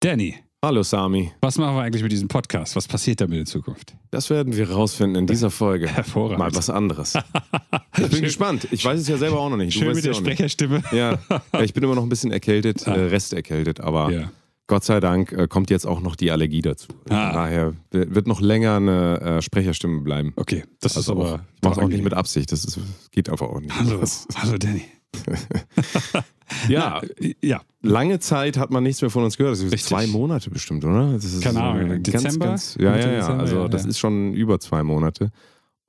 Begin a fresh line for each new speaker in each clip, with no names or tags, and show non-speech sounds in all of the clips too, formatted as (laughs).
Danny. Hallo Sami. Was machen wir eigentlich mit diesem Podcast? Was passiert damit in Zukunft? Das werden wir rausfinden in dieser Folge. (laughs) Hervorragend. Mal was anderes. (laughs) Ich bin gespannt. Ich weiß es ja selber auch noch nicht. Du Schön mit der Sprecherstimme. Ja, ich bin immer noch ein bisschen erkältet, ah. äh, resterkältet, aber ja. Gott sei Dank äh, kommt jetzt auch noch die Allergie dazu. Ah. Daher wird noch länger eine äh, Sprecherstimme bleiben. Okay, das also ist aber. ich mache es auch nicht mit Absicht. Das ist, geht einfach auch nicht. Hallo, Hallo Danny. (laughs) Ja. Na, ja. Lange Zeit hat man nichts mehr von uns gehört. Das ist zwei Monate bestimmt, oder? Das ist Keine Ahnung. Ganz, Dezember? Ganz, ja, ja, ja. Also ja, das ja. ist schon über zwei Monate.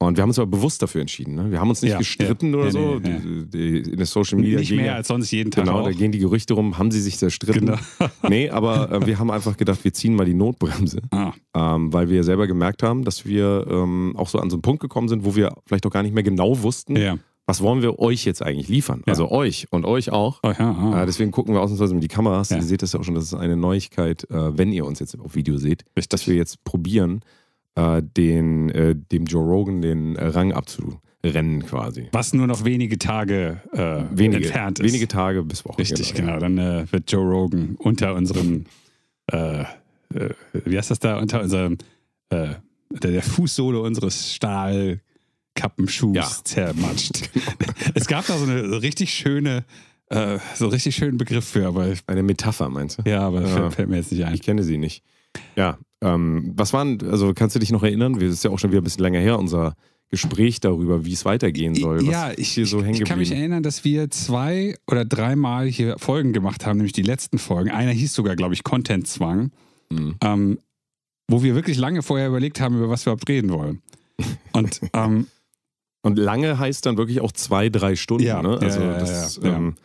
Und wir haben uns aber bewusst dafür entschieden. Ne? Wir haben uns nicht ja, gestritten ja, oder ja, so. Die, die, in der Social Media. Nicht mehr als sonst jeden Tag. Genau, auch. da gehen die Gerüchte rum, haben sie sich zerstritten. Genau. (laughs) nee, aber äh, wir haben einfach gedacht, wir ziehen mal die Notbremse. Ah. Ähm, weil wir selber gemerkt haben, dass wir ähm, auch so an so einen Punkt gekommen sind, wo wir vielleicht auch gar nicht mehr genau wussten, was wollen wir euch jetzt eigentlich liefern? Ja. Also euch und euch auch. Oh ja, oh. Äh, deswegen gucken wir ausnahmsweise mit die Kameras. Ja. Ihr seht das ja auch schon, das ist eine Neuigkeit, äh, wenn ihr uns jetzt auf Video seht, Richtig. dass wir jetzt probieren, äh, den, äh, dem Joe Rogan den Rang abzurennen quasi. Was nur noch wenige Tage äh, wenige, entfernt ist. Wenige Tage bis Wochen. Richtig, genau. genau. Dann äh, wird Joe Rogan unter unserem,
wie heißt das da, unter unserem der, der Fußsohle unseres Stahl Kappenschuh ja. zermatscht. (laughs) es gab da so eine richtig
schöne, äh, so einen richtig schönen Begriff für, aber. Ich, eine Metapher, meinst du? Ja, aber ja. fällt mir jetzt nicht ein. Ich kenne sie nicht. Ja. Ähm, was waren, also kannst du dich noch erinnern? Das ist ja auch schon wieder ein bisschen länger her, unser Gespräch darüber, wie es weitergehen soll. Ja, ich, so ich, ich kann mich
erinnern, dass wir zwei oder dreimal hier Folgen gemacht haben, nämlich die letzten Folgen. Einer hieß sogar, glaube ich, Content-Zwang, mhm. ähm, wo wir wirklich lange vorher überlegt haben, über was wir überhaupt reden wollen.
Und ähm, und lange heißt dann wirklich auch zwei, drei Stunden. Ja, ne? also ja, ja, das, ähm,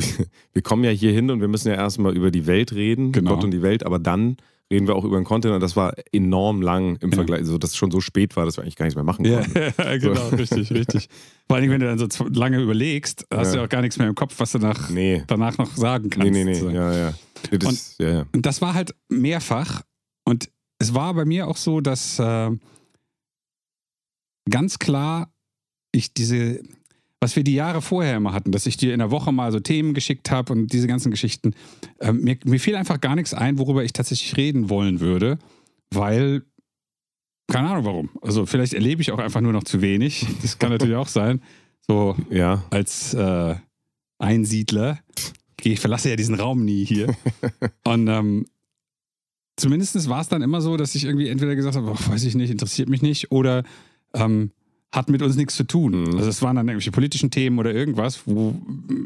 (laughs) wir kommen ja hier hin und wir müssen ja erstmal über die Welt reden, genau. Gott und die Welt, aber dann reden wir auch über den Content und das war enorm lang im Vergleich, also dass es schon so spät war, dass wir eigentlich gar nichts mehr machen konnten. (laughs) Ja, genau, so. richtig, richtig.
Vor allem, wenn du dann so lange überlegst, hast du ja auch gar nichts mehr im Kopf, was du nach, nee. danach noch sagen kannst. Nee, nee, nee, ja, ja. Das, und, ja, und das war halt mehrfach und es war bei mir auch so, dass äh, ganz klar ich diese, was wir die Jahre vorher immer hatten, dass ich dir in der Woche mal so Themen geschickt habe und diese ganzen Geschichten, äh, mir, mir fiel einfach gar nichts ein, worüber ich tatsächlich reden wollen würde, weil keine Ahnung warum. Also vielleicht erlebe ich auch einfach nur noch zu wenig. Das kann natürlich auch sein. So (laughs) ja. als äh, Einsiedler. Ich verlasse ja diesen Raum nie hier. (laughs) Und ähm, zumindest war es dann immer so, dass ich irgendwie entweder gesagt habe, weiß ich nicht, interessiert mich nicht. Oder ähm, hat mit uns nichts zu tun. Mhm. Also es waren dann irgendwelche politischen Themen oder irgendwas, wo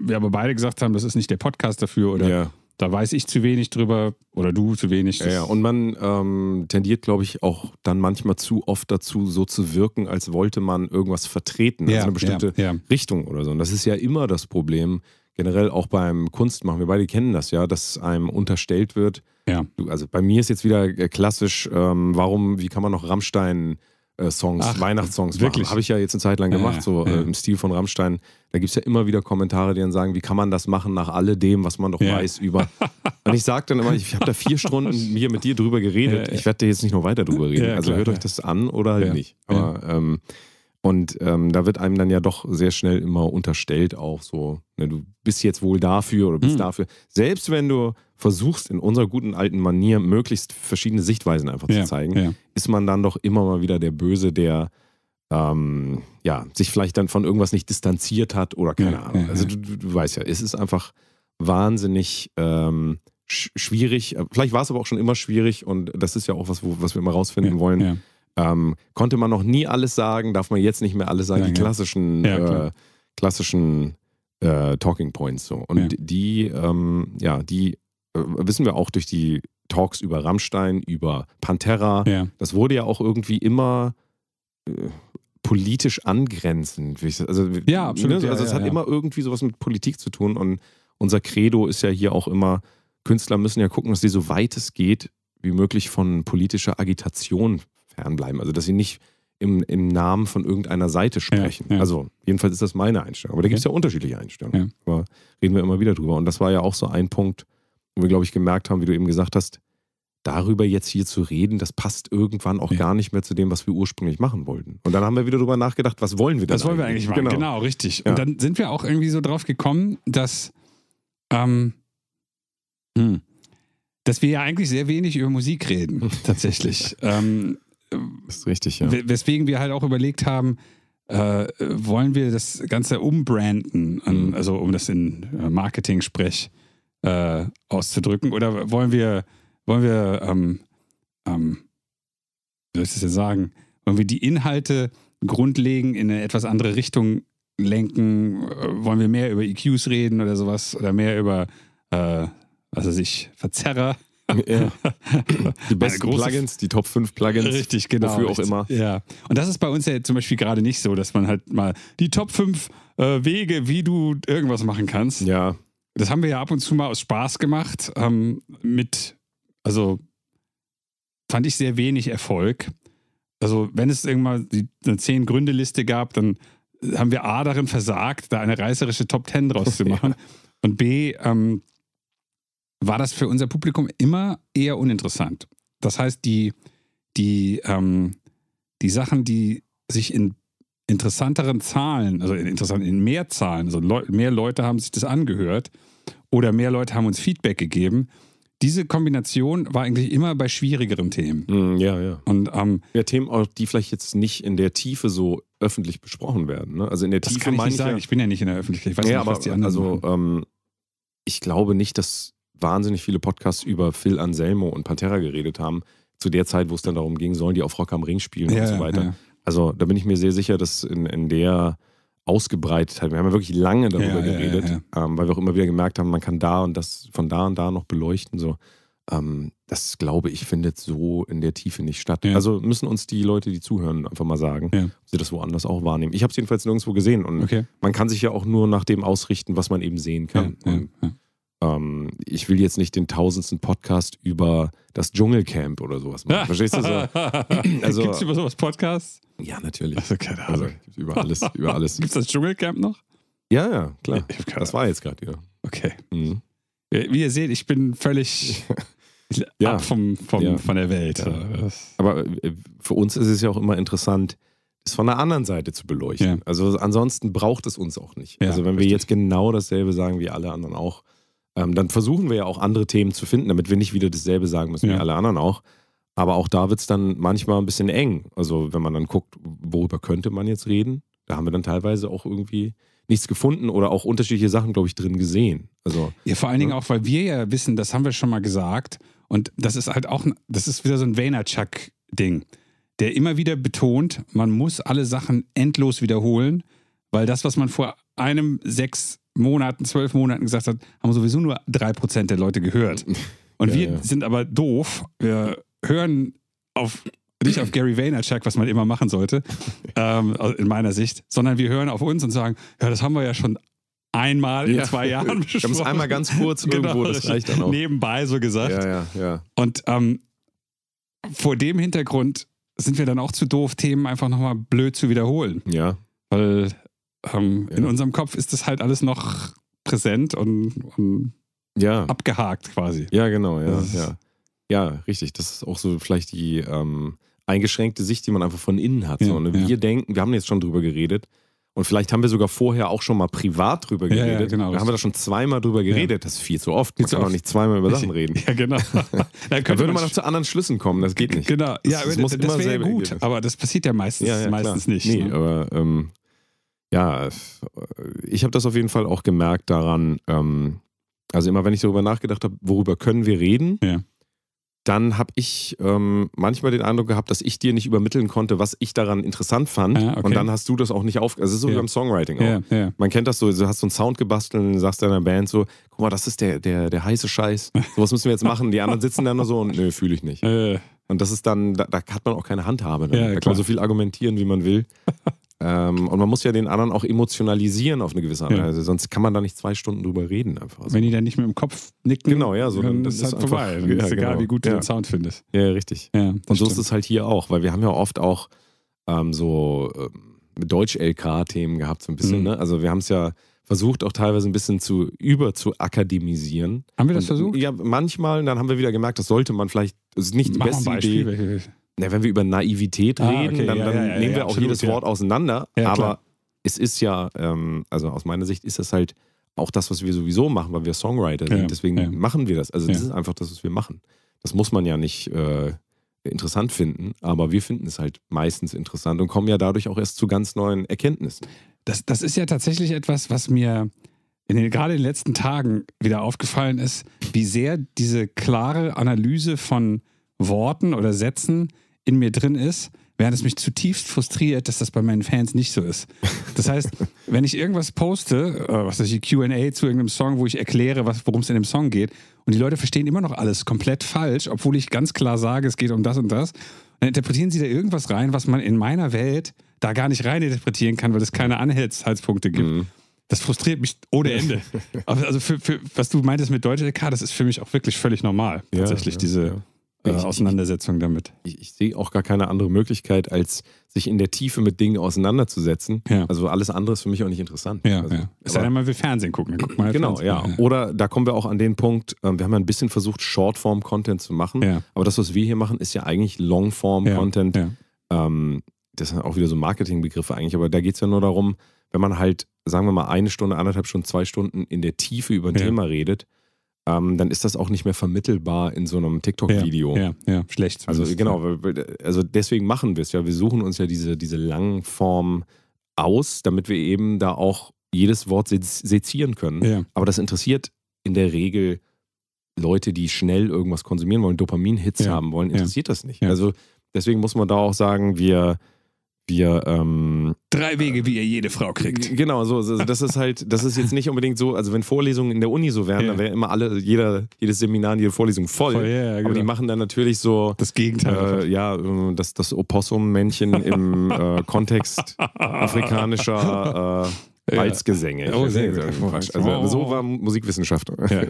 wir aber beide gesagt haben, das ist nicht der Podcast dafür oder ja. da weiß ich zu wenig drüber
oder du zu wenig. Ja, ja. und man ähm, tendiert, glaube ich, auch dann manchmal zu oft dazu, so zu wirken, als wollte man irgendwas vertreten, also ja, also eine bestimmte ja, Richtung oder so. Und das ist ja immer das Problem, generell auch beim Kunstmachen, wir beide kennen das ja, dass einem unterstellt wird. Ja. Du, also bei mir ist jetzt wieder äh, klassisch, ähm, warum, wie kann man noch Rammstein äh, Songs, Ach, Weihnachtssongs wirklich? Habe ich ja jetzt eine Zeit lang gemacht, ja, so ja. Äh, im Stil von Rammstein. Da gibt es ja immer wieder Kommentare, die dann sagen, wie kann man das machen nach alledem, was man doch ja. weiß über. (laughs) Und ich sage dann immer, ich habe da vier Stunden hier mit dir drüber geredet. Ich werde dir jetzt nicht noch weiter drüber reden. also klar, hört euch das an oder halt nicht. Aber ähm, und ähm, da wird einem dann ja doch sehr schnell immer unterstellt, auch so, ne, du bist jetzt wohl dafür oder bist mhm. dafür. Selbst wenn du versuchst, in unserer guten alten Manier möglichst verschiedene Sichtweisen einfach ja, zu zeigen, ja. ist man dann doch immer mal wieder der Böse, der ähm, ja, sich vielleicht dann von irgendwas nicht distanziert hat oder keine ja, Ahnung. Also du, du, du, weißt ja, es ist einfach wahnsinnig ähm, schwierig. Vielleicht war es aber auch schon immer schwierig und das ist ja auch was, wo, was wir immer rausfinden wollen Ja. Ähm, konnte man noch nie alles sagen, darf man jetzt nicht mehr alles sagen. Ja, die klassischen, ja, äh, klassischen äh, Talking Points so. Und ja. die, ähm, ja, die äh, wissen wir auch durch die Talks über Rammstein, über Pantera. Das wurde ja auch irgendwie immer äh, politisch angrenzend. Also, ne, also, ja, absolut. Ne? Also es hat immer irgendwie sowas mit Politik zu tun. Und unser Credo ist ja hier auch immer, Künstler müssen ja gucken, dass sie so weit es geht wie möglich von politischer Agitation fernbleiben. Also, dass sie nicht im, im Namen von irgendeiner Seite sprechen. Ja, ja. Also, jedenfalls ist das meine Einstellung. Aber da gibt es ja unterschiedliche Einstellungen. Aber reden wir immer wieder drüber. Und das war ja auch so ein Punkt, wo wir, glaube ich, gemerkt haben, wie du eben gesagt hast, darüber jetzt hier zu reden, das passt irgendwann auch ja. gar nicht mehr zu dem, was wir ursprünglich machen wollten. Und dann haben wir wieder darüber nachgedacht, was wollen wir denn? Was wollen wir eigentlich machen? Genau, genau
richtig. Ja. Und dann sind wir auch irgendwie so drauf gekommen, dass, ähm, hm, dass wir ja eigentlich sehr wenig über Musik reden, (laughs) tatsächlich. ähm, ist richtig, ja. Weswegen wir halt auch überlegt haben, äh, wollen wir das Ganze umbranden, mhm. also um das in äh, Marketing-Sprech äh, auszudrücken, oder wollen wir, wollen wir, ähm, ähm, wie soll ich das denn sagen, wollen wir die Inhalte grundlegend in eine etwas andere Richtung lenken? Äh, wollen wir mehr über EQs reden oder sowas oder mehr über, äh, was weiß ich, Verzerrer? Ja. (laughs) Die besten Plugins, die Top 5
Plugins. Richtig, genau. Wofür auch immer. Ja.
Und das ist bei uns ja zum Beispiel gerade nicht so, dass man halt mal die Top 5 äh, Wege, wie du irgendwas machen kannst. Ja. Das haben wir ja ab und zu mal aus Spaß gemacht. Ähm, mit, also fand ich sehr wenig Erfolg. Also, wenn es irgendwann eine 10-Gründe-Liste gab, dann haben wir A darin versagt, da eine reißerische Top 10 draus zu (laughs) machen. Ja. Und B, ähm, war das für unser Publikum immer eher uninteressant. Das heißt, die, die, ähm, die Sachen, die sich in interessanteren Zahlen, also in, interessant, in mehr Zahlen, also Leu mehr Leute haben sich das angehört oder mehr Leute haben uns Feedback gegeben, diese Kombination war eigentlich immer bei schwierigeren Themen.
Hm, ja, ja. Und ähm, ja, Themen, auch die vielleicht jetzt nicht in der Tiefe so öffentlich besprochen werden. Ne? Also in der das Tiefe kann ich nicht sagen. Ja, ich bin ja nicht in der Öffentlichkeit. Ich weiß ja, nicht, aber, was die anderen also, ähm, ich glaube nicht, dass wahnsinnig viele Podcasts über Phil Anselmo und Pantera geredet haben, zu der Zeit, wo es dann darum ging, sollen die auf Rock am Ring spielen ja, und so weiter. Ja. Also da bin ich mir sehr sicher, dass in, in der Ausgebreitetheit, Wir haben ja wirklich lange darüber geredet, ähm, weil wir auch immer wieder gemerkt haben, man kann da und das von da und da noch beleuchten. So. Ähm, das glaube ich, findet so in der Tiefe nicht statt. Ja. Also müssen uns die Leute, die zuhören, einfach mal sagen, ja. ob sie das woanders auch wahrnehmen. Ich habe es jedenfalls nirgendwo gesehen und okay. man kann sich ja auch nur nach dem ausrichten, was man eben sehen kann. Ja, ähm, ich will jetzt nicht den tausendsten Podcast über das Dschungelcamp oder sowas machen. (laughs) Verstehst du so? also, Gibt es über
sowas Podcasts?
Ja, natürlich. Also, keine Ahnung. Also, über alles. Über alles. (laughs) Gibt es das Dschungelcamp noch? Ja, ja, klar. das war jetzt gerade, ja. Okay. Mhm. Wie ihr seht, ich bin völlig (laughs) ja. ab vom, vom ja. von der Welt. Ja. Aber äh, für uns ist es ja auch immer interessant, es von der anderen Seite zu beleuchten. Also ansonsten braucht es uns auch nicht. also wenn richtig. wir jetzt genau dasselbe sagen wie alle anderen auch, ähm, dann versuchen wir ja auch andere Themen zu finden, damit wir nicht wieder dasselbe sagen müssen ja. wie alle anderen auch. Aber auch da wird es dann manchmal ein bisschen eng. Also wenn man dann guckt, worüber könnte man jetzt reden, da haben wir dann teilweise auch irgendwie nichts gefunden oder auch unterschiedliche Sachen, glaube ich, drin gesehen. Also, ja, vor allen Dingen ne? auch, weil wir ja wissen, das haben wir schon mal gesagt. Und das
ist halt auch, das ist wieder so ein Vaynerchuk-Ding, der immer wieder betont, man muss alle Sachen endlos wiederholen, weil das, was man vor einem sechs Monaten, zwölf Monaten gesagt hat, haben sowieso nur drei Prozent der Leute gehört. Und (laughs) ja, wir ja. sind aber doof. Wir hören auf, nicht auf Gary Vaynerchuk, was man immer machen sollte, (laughs) ähm, in meiner Sicht, sondern wir hören auf uns und sagen, ja, das haben wir ja schon einmal ja. in zwei Jahren besprochen. Wir haben es einmal ganz kurz (laughs) genau, irgendwo, das reicht dann auch. Nebenbei so gesagt. Ja, ja, ja. Und ähm, vor dem Hintergrund sind wir dann auch zu doof, Themen einfach nochmal blöd zu wiederholen. Ja. Weil ähm, ja. In unserem Kopf ist das halt alles noch präsent und, und
ja. abgehakt quasi. Ja, genau, ja, ja. Ja, richtig. Das ist auch so vielleicht die ähm, eingeschränkte Sicht, die man einfach von innen hat. Ja, so, ne? Wir ja. denken, wir haben jetzt schon drüber geredet. Und vielleicht haben wir sogar vorher auch schon mal privat drüber geredet. Ja, ja genau, da haben wir da schon zweimal drüber geredet. Das ist viel zu oft. Man viel man kann auch nicht zweimal über Sachen (laughs) reden. Ja, (laughs) genau. (laughs) da, würde man noch zu anderen Schlüssen kommen. Das geht nicht. Genau. Das, ja, das, das, das wäre gut. Ergebnis.
Aber das passiert ja meistens, meistens nicht. Nee,
ne? aber ähm, ja, ich habe das auf jeden Fall auch gemerkt daran, ähm, also immer wenn ich darüber nachgedacht habe, worüber können wir reden, ja. dann habe ich ähm, manchmal den Eindruck gehabt, dass ich dir nicht übermitteln konnte, was ich daran interessant fand. Ah, okay. Und dann hast du das auch nicht auf. Also so ja. wie beim Songwriting auch. Ja, Man kennt das so, du hast so einen Sound gebastelt und sagst deiner Band so, guck mal, das ist der, der, der heiße Scheiß. (laughs) So was müssen wir jetzt machen. Die anderen sitzen dann nur so und nö, fühle ich nicht. Äh. Und das ist dann, da, da, hat man auch keine Handhabe. Ne? Ja, da klar. kann man so viel argumentieren, wie man will. (laughs) Ähm, und man muss ja den anderen auch emotionalisieren auf eine gewisse Art und ja. Weise, sonst kann man da nicht zwei Stunden drüber reden. Einfach so.
Also Wenn die dann nicht mit dem Kopf nicken, genau, ja, so, dann, dann ist halt es halt vorbei. (laughs) ja, ist egal, genau. wie gut du ja. den Sound
findest. Ja, richtig. und so stimmt. ist es halt hier auch, weil wir haben ja oft auch ähm, so äh, Deutsch-LK-Themen gehabt, so ein bisschen. Mhm. Ne? Also wir haben es ja versucht auch teilweise ein bisschen zu über zu akademisieren. Haben wir das und, versucht? Ja, manchmal. Und dann haben wir wieder gemerkt, das sollte man vielleicht, das ist nicht die Mach beste Idee. Welche na, wenn wir über Naivität ah, reden, okay, dann, dann ja, ja, nehmen wir auch absolut, jedes Wort auseinander. aber klar. es ist ja, ähm, also aus meiner Sicht ist das halt auch das, was wir sowieso machen, weil wir Songwriter sind. Deswegen machen wir das. Also das ist einfach das, was wir machen. Das muss man ja nicht äh, interessant finden, aber wir finden es halt meistens interessant und kommen ja dadurch auch erst zu ganz neuen Erkenntnissen. Das, das ist ja tatsächlich etwas, was mir in den,
gerade in den letzten Tagen wieder aufgefallen ist, wie sehr diese klare Analyse von Worten oder Sätzen in mir drin ist, während es mich zutiefst frustriert, dass das bei meinen Fans nicht so ist. Das heißt, (laughs) wenn ich irgendwas poste, äh, was weiß ich, QA zu irgendeinem Song, wo ich erkläre, worum es in dem Song geht, und die Leute verstehen immer noch alles komplett falsch, obwohl ich ganz klar sage, es geht um das und das, dann interpretieren sie da irgendwas rein, was man in meiner Welt da gar nicht rein interpretieren kann, weil es keine Anhaltspunkte gibt. Mhm. Das frustriert mich ohne Ende. (laughs) Also, also, für, für, was du meintest mit Deutsch LK, das ist für mich auch wirklich völlig normal, tatsächlich, ja, diese. Ja äh,
Auseinandersetzung damit. Ich, ich, ich, sehe auch gar keine andere Möglichkeit, als sich in der Tiefe mit Dingen auseinanderzusetzen. Ja. Also alles andere ist für mich auch nicht interessant. Ja, also, ja. Es sei denn, mal wir Fernsehen gucken. Dann
Guck mal genau, Fernsehen. ja.
Oder da kommen wir auch an den Punkt, ähm, wir haben ja ein bisschen versucht, Shortform-Content zu machen. Ja. Aber das, was wir hier machen, ist ja eigentlich Longform-Content. Ja. Ähm, das sind auch wieder so Marketingbegriffe eigentlich, aber da geht es ja nur darum, wenn man halt, sagen wir mal, eine Stunde, anderthalb Stunden, zwei Stunden in der Tiefe über ein Thema redet, ähm, dann ist das auch nicht mehr vermittelbar in so einem TikTok-Video. Ja, ja, ja, schlecht. Also genau, also deswegen machen wir es ja. Wir suchen uns ja diese, diese langen Form aus, damit wir eben da auch jedes Wort se sezieren können. Ja. Aber das interessiert in der Regel Leute, die schnell irgendwas konsumieren wollen, Dopamin-Hits ja. haben wollen, interessiert das nicht. Also deswegen muss man da auch sagen, wir wir ähm, drei Wege, wie ihr jede Frau kriegt. Genau, so also das ist halt, das ist jetzt nicht unbedingt so. Also wenn Vorlesungen in der Uni so wären, yeah. dann wäre immer alle, jeder, jedes Seminar, jede Vorlesung voll. voll yeah, genau. Aber die machen dann natürlich so das Gegenteil. Äh, ja, äh, das das Opossum-Männchen im äh, (laughs) Kontext afrikanischer. Äh, Balzgesänge. Ja. Oh, sehr sehr Also, oh. so war Musikwissenschaft. Ja.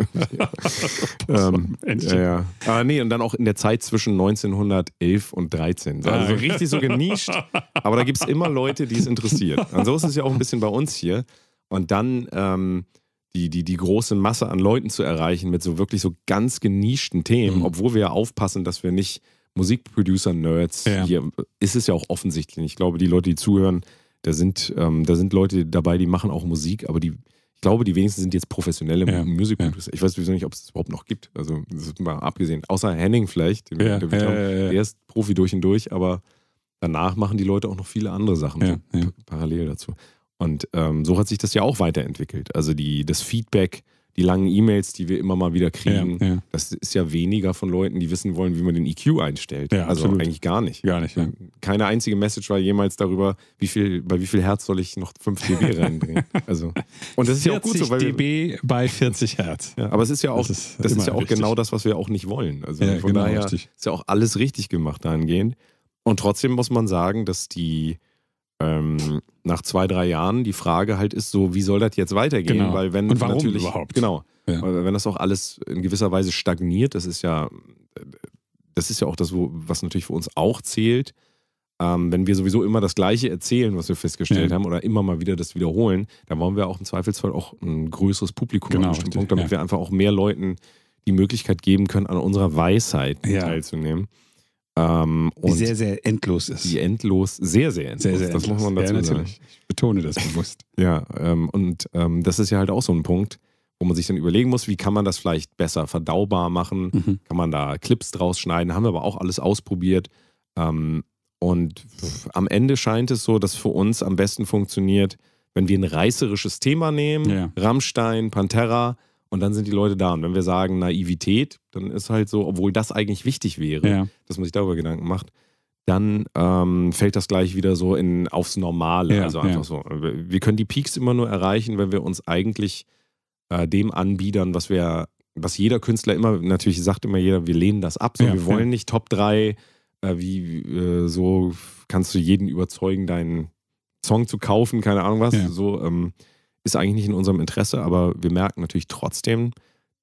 (laughs) ähm, (laughs) ja, ja. Aber ah, nee, und dann auch in der Zeit zwischen 1911 und 13. Also so ah. richtig so genischt. Aber da gibt es immer Leute, die es interessiert. (laughs) Und so ist es ja auch ein bisschen bei uns hier. Und dann ähm, die, die, die große Masse an Leuten zu erreichen mit so wirklich so ganz genischten Themen, mhm. obwohl wir ja aufpassen, dass wir nicht Musikproducer-Nerds hier, ist es ja auch offensichtlich. Ich glaube, die Leute, die zuhören, da sind, ähm, da sind Leute dabei, die machen auch Musik, aber die, ich glaube, die wenigsten sind jetzt professionelle ja, Music Producers. Ja. Ich weiß sowieso nicht, ob es überhaupt noch gibt. Also mal abgesehen, außer Henning vielleicht, den ja, wir, den ja, haben, der ist Profi durch und durch, aber danach machen die Leute auch noch viele andere Sachen parallel dazu. Und ähm, so hat sich das ja auch weiterentwickelt. Also die, das Feedback die langen E-Mails, die wir immer mal wieder kriegen, ja, ja. das ist ja weniger von Leuten, die wissen wollen, wie man den EQ einstellt. Ja, also absolut. eigentlich gar nicht. Gar nicht. Keine einzige Message war jemals darüber, wie viel, bei wie viel Hertz soll ich noch 5 dB (laughs) reinbringen. Also, und das ist ja auch gut so. Weil dB bei 40 Hertz. aber es ist ja auch, das ist, das ist ja auch genau das, was wir auch nicht wollen. Also von genau daher richtig. ist ja auch alles richtig gemacht dahingehend. Und trotzdem muss man sagen, dass die ähm, nach zwei, drei Jahren die Frage halt ist so, wie soll das jetzt weitergehen? Genau. Weil wenn Und warum natürlich, überhaupt? Genau. Ja. Weil wenn das auch alles in gewisser Weise stagniert, das ist ja, das ist ja auch das, was natürlich für uns auch zählt. Ähm, wenn wir sowieso immer das Gleiche erzählen, was wir festgestellt ja. haben, oder immer mal wieder das wiederholen, dann wollen wir auch im Zweifelsfall auch ein größeres Publikum genau, an einem Punkt, damit ja. wir einfach auch mehr Leuten die Möglichkeit geben können, an unserer Weisheit teilzunehmen. Ähm, die sehr, sehr endlos ist. Die endlos, sehr, sehr endlos. Sehr, sehr das endlos. muss man dazu ja, sagen.
Ich betone das bewusst.
(laughs) ja, ähm, und ähm, das ist ja halt auch so ein Punkt, wo man sich dann überlegen muss, wie kann man das vielleicht besser verdaubar machen? Mhm. Kann man da Clips draus schneiden? Haben wir aber auch alles ausprobiert. Ähm, und am Ende scheint es so, dass für uns am besten funktioniert, wenn wir ein reißerisches Thema nehmen, ja. Rammstein, Pantera, und dann sind die Leute da. Und wenn wir sagen Naivität, dann ist halt so, obwohl das eigentlich wichtig wäre, ja. dass man sich darüber Gedanken macht, dann ähm, fällt das gleich wieder so in, aufs Normale. Ja, also einfach ja. so. Wir können die Peaks immer nur erreichen, wenn wir uns eigentlich äh, dem anbiedern, was wir, was jeder Künstler immer, natürlich sagt immer jeder, wir lehnen das ab. So, wir wollen nicht Top 3, äh, wie äh, so kannst du jeden überzeugen, deinen Song zu kaufen, keine Ahnung was. So, ähm, ist eigentlich nicht in unserem Interesse, aber wir merken natürlich trotzdem,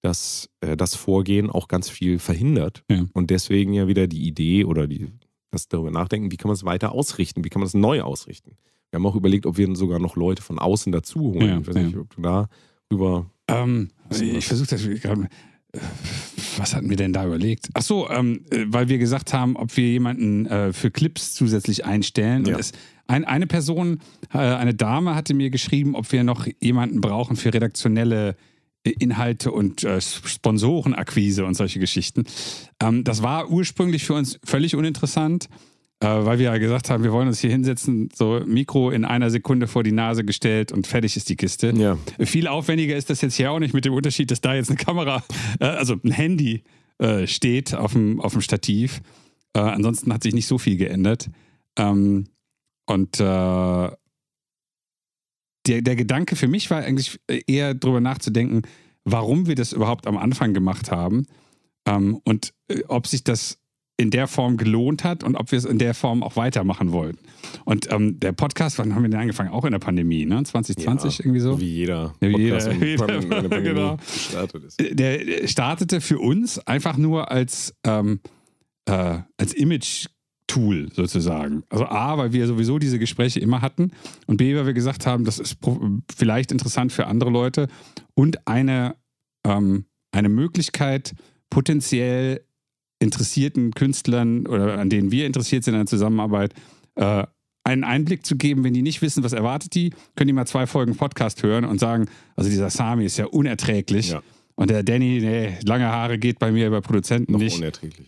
dass äh, das Vorgehen auch ganz viel verhindert. Ja. Und deswegen ja wieder die Idee oder die, das darüber nachdenken, wie kann man es weiter ausrichten, wie kann man es neu ausrichten. Wir haben auch überlegt, ob wir sogar noch Leute von außen dazu holen. Ja, ich weiß ja. nicht, ob du da über.
Ähm, ich versuche das gerade was hatten wir denn da überlegt? Ach so, ähm, äh, weil wir gesagt haben, ob wir jemanden äh, für Clips zusätzlich einstellen. Ja. Es, ein, eine Person, äh, eine Dame hatte mir geschrieben, ob wir noch jemanden brauchen für redaktionelle äh, Inhalte und äh, Sponsorenakquise und solche Geschichten. Ähm, das war ursprünglich für uns völlig uninteressant. Äh, weil wir ja gesagt haben, wir wollen uns hier hinsetzen, so Mikro in einer Sekunde vor die Nase gestellt und fertig ist die Kiste. Ja. Viel aufwendiger ist das jetzt hier auch nicht mit dem Unterschied, dass da jetzt eine Kamera, äh, also ein Handy äh, steht auf dem, auf dem Stativ. Äh, ansonsten hat sich nicht so viel geändert. Ähm, und äh, der, der Gedanke für mich war eigentlich eher darüber nachzudenken, warum wir das überhaupt am Anfang gemacht haben ähm, und äh, ob sich das in der Form gelohnt hat und ob wir es in der Form auch weitermachen wollen. Und ähm, der Podcast, wann haben wir denn angefangen? Auch in der Pandemie, ne? 2020 ja, irgendwie so? Wie jeder. Ja, wie jeder. (laughs) genau. Der, der, startete für uns einfach nur als, ähm, äh, als Image- Tool sozusagen. Also A, weil wir sowieso diese Gespräche immer hatten und B, weil wir gesagt haben, das ist vielleicht interessant für andere Leute und eine, ähm, eine Möglichkeit, potenziell interessierten Künstlern oder an denen wir interessiert sind in der Zusammenarbeit, äh, einen Einblick zu geben, wenn die nicht wissen, was erwartet die, können die mal zwei Folgen Podcast hören und sagen, also dieser Sami ist ja unerträglich. Ja. Und der Danny, nee, lange Haare geht bei mir bei Produzenten Noch nicht.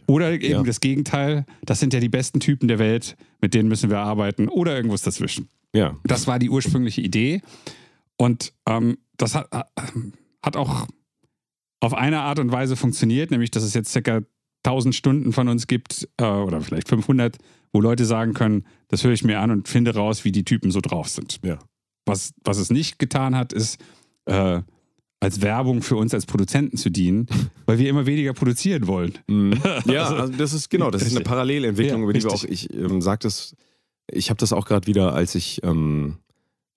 Oder eben ja. das Gegenteil, das sind ja die besten Typen der Welt, mit denen müssen wir arbeiten oder irgendwas dazwischen. Ja. Das war die ursprüngliche Idee. Und ähm, das hat, äh, hat auch auf eine Art und Weise funktioniert, nämlich dass es jetzt circa 1000 Stunden von uns gibt äh, oder vielleicht 500, wo Leute sagen können, das höre ich mir an und finde raus, wie die Typen so drauf sind. Ja. Was, was es nicht getan hat, ist äh, als Werbung für uns als Produzenten zu dienen, (laughs) weil wir immer weniger produzieren wollen. Mhm. (laughs) Ja, also, also
das ist genau, das ist eine Parallelentwicklung, ja, über die wir auch, ich ähm, sagte es, ich habe das auch gerade wieder, als ich ähm,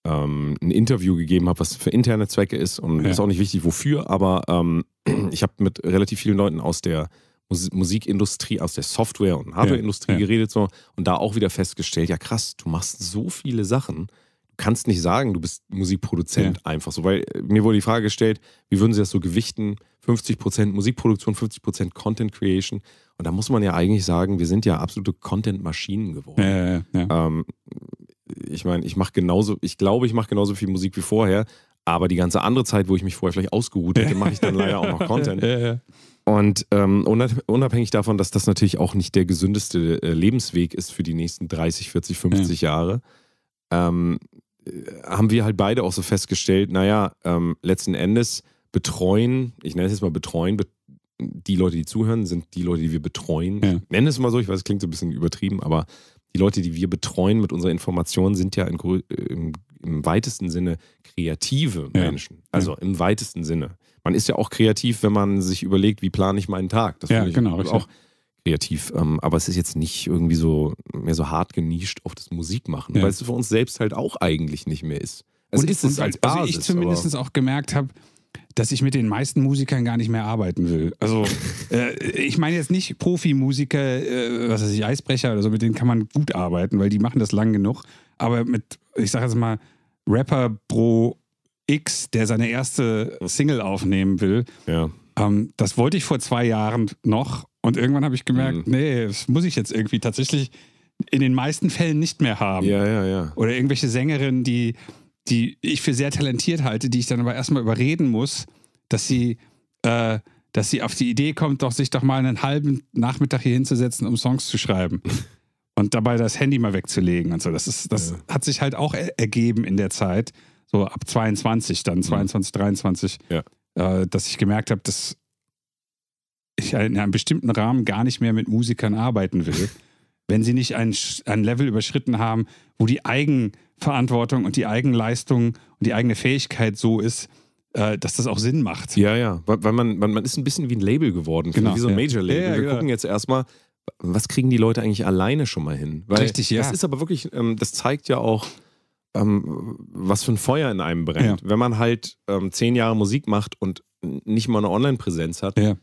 ähm, ein Interview gegeben habe, was für interne Zwecke ist und ja. ist auch nicht wichtig wofür, aber ähm, (clears throat) ich habe mit relativ vielen Leuten aus der Musikindustrie, aus der Software- und Hardwareindustrie ja, ja. geredet so, und da auch wieder festgestellt, ja krass, du machst so viele Sachen, du kannst nicht sagen, du bist Musikproduzent ja. einfach so, weil äh, mir wurde die Frage gestellt, wie würden sie das so gewichten, 50% Musikproduktion, 50% Content Creation und da muss man ja eigentlich sagen, wir sind ja absolute Content-Maschinen geworden. Ähm, ich meine, ich mache genauso, ich glaube, ich mache genauso viel Musik wie vorher, aber die ganze andere Zeit, wo ich mich vorher vielleicht ausgeruht hätte, mache ich dann leider auch noch (laughs) Content. ja, ja. Und ähm, unabhängig davon, dass das natürlich auch nicht der gesündeste äh, Lebensweg ist für die nächsten 30, 40, 50 ja. Jahre, ähm, äh, haben wir halt beide auch so festgestellt, naja, ähm, letzten Endes betreuen, ich nenne es jetzt mal betreuen, be die Leute, die zuhören, sind die Leute, die wir betreuen. Ja. Ich nenne es mal so, ich weiß, es klingt so ein bisschen übertrieben, aber die Leute, die wir betreuen mit unserer Information, sind ja in, äh, im, im, weitesten Sinne kreative ja. Menschen. Also ja. im weitesten Sinne man ist ja auch kreativ, wenn man sich überlegt, wie plane ich meinen Tag. Das ja, finde ich genau, auch kreativ. Ähm, aber es ist jetzt nicht irgendwie so mehr so hart genischt auf das Musikmachen, ja. weil es für uns selbst halt auch eigentlich nicht mehr ist. Also und, ist es und, als Basis. Also ich zumindest auch gemerkt habe,
dass ich mit den meisten Musikern gar nicht mehr arbeiten will. Also (laughs) äh, ich meine jetzt nicht Profimusiker, äh, was weiß ich, Eisbrecher oder so, mit denen kann man gut arbeiten, weil die machen das lang genug. Aber mit, ich sage jetzt mal, Rapper pro X, der seine erste Single aufnehmen will. Ja. Ähm, das wollte ich vor zwei Jahren noch und irgendwann habe ich gemerkt, mhm. nee, das muss ich jetzt irgendwie tatsächlich in den meisten Fällen nicht mehr haben. Ja, ja, ja. Oder irgendwelche Sängerinnen, die, die ich für sehr talentiert halte, die ich dann aber erstmal überreden muss, dass sie, äh, dass sie auf die Idee kommt, doch sich doch mal einen halben Nachmittag hier hinzusetzen, um Songs zu schreiben. (laughs) und dabei das Handy mal wegzulegen und so. Das, ist, das ja. hat sich halt auch ergeben in der Zeit so ab 22 dann, 22, mhm. 23, ja. äh, dass ich gemerkt habe, dass ich halt in einem bestimmten Rahmen gar nicht mehr mit Musikern arbeiten will, (laughs) wenn sie nicht ein, ein Level überschritten haben, wo die Eigenverantwortung und die Eigenleistung und die eigene Fähigkeit so ist, äh, dass das auch Sinn macht.
Ja, ja, weil man, man, man ist ein bisschen wie ein Label geworden, genau. wie so ein ja. Major-Label. Ja, ja, wir genau. gucken jetzt erstmal, was kriegen die Leute eigentlich alleine schon mal hin? Weil Richtig, ja. Das ist aber wirklich, ähm, das zeigt ja auch, ähm, was für ein Feuer in einem brennt. Ja. Wenn man halt ähm, zehn Jahre Musik macht und nicht mal eine Online-Präsenz hat, ja.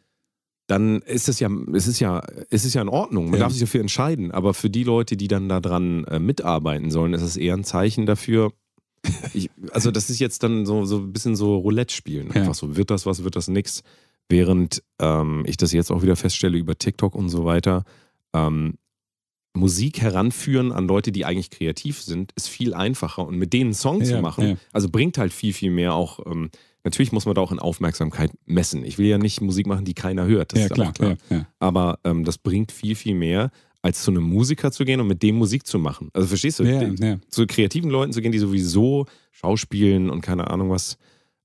dann ist es ja, es ist ja, es ist ja in Ordnung. Man ja. darf sich dafür entscheiden. Aber für die Leute, die dann daran äh, mitarbeiten sollen, ist es eher ein Zeichen dafür. (laughs) ich, also, das ist jetzt dann so, so ein bisschen so Roulette-Spielen. Einfach so, wird das was, wird das nichts. Während ähm, ich das jetzt auch wieder feststelle über TikTok und so weiter, ähm, Musik heranführen an Leute, die eigentlich kreativ sind, ist viel einfacher. Und mit denen einen Song ja, zu machen, ja. also bringt halt viel, viel mehr auch. Ähm, natürlich muss man da auch in Aufmerksamkeit messen. Ich will ja nicht Musik machen, die keiner hört. ja, klar, klar. Ja, Aber ähm, das bringt viel, viel mehr, als zu einem Musiker zu gehen und mit dem Musik zu machen. Also verstehst du, den, zu kreativen Leuten zu gehen, die sowieso Schauspielen und keine Ahnung was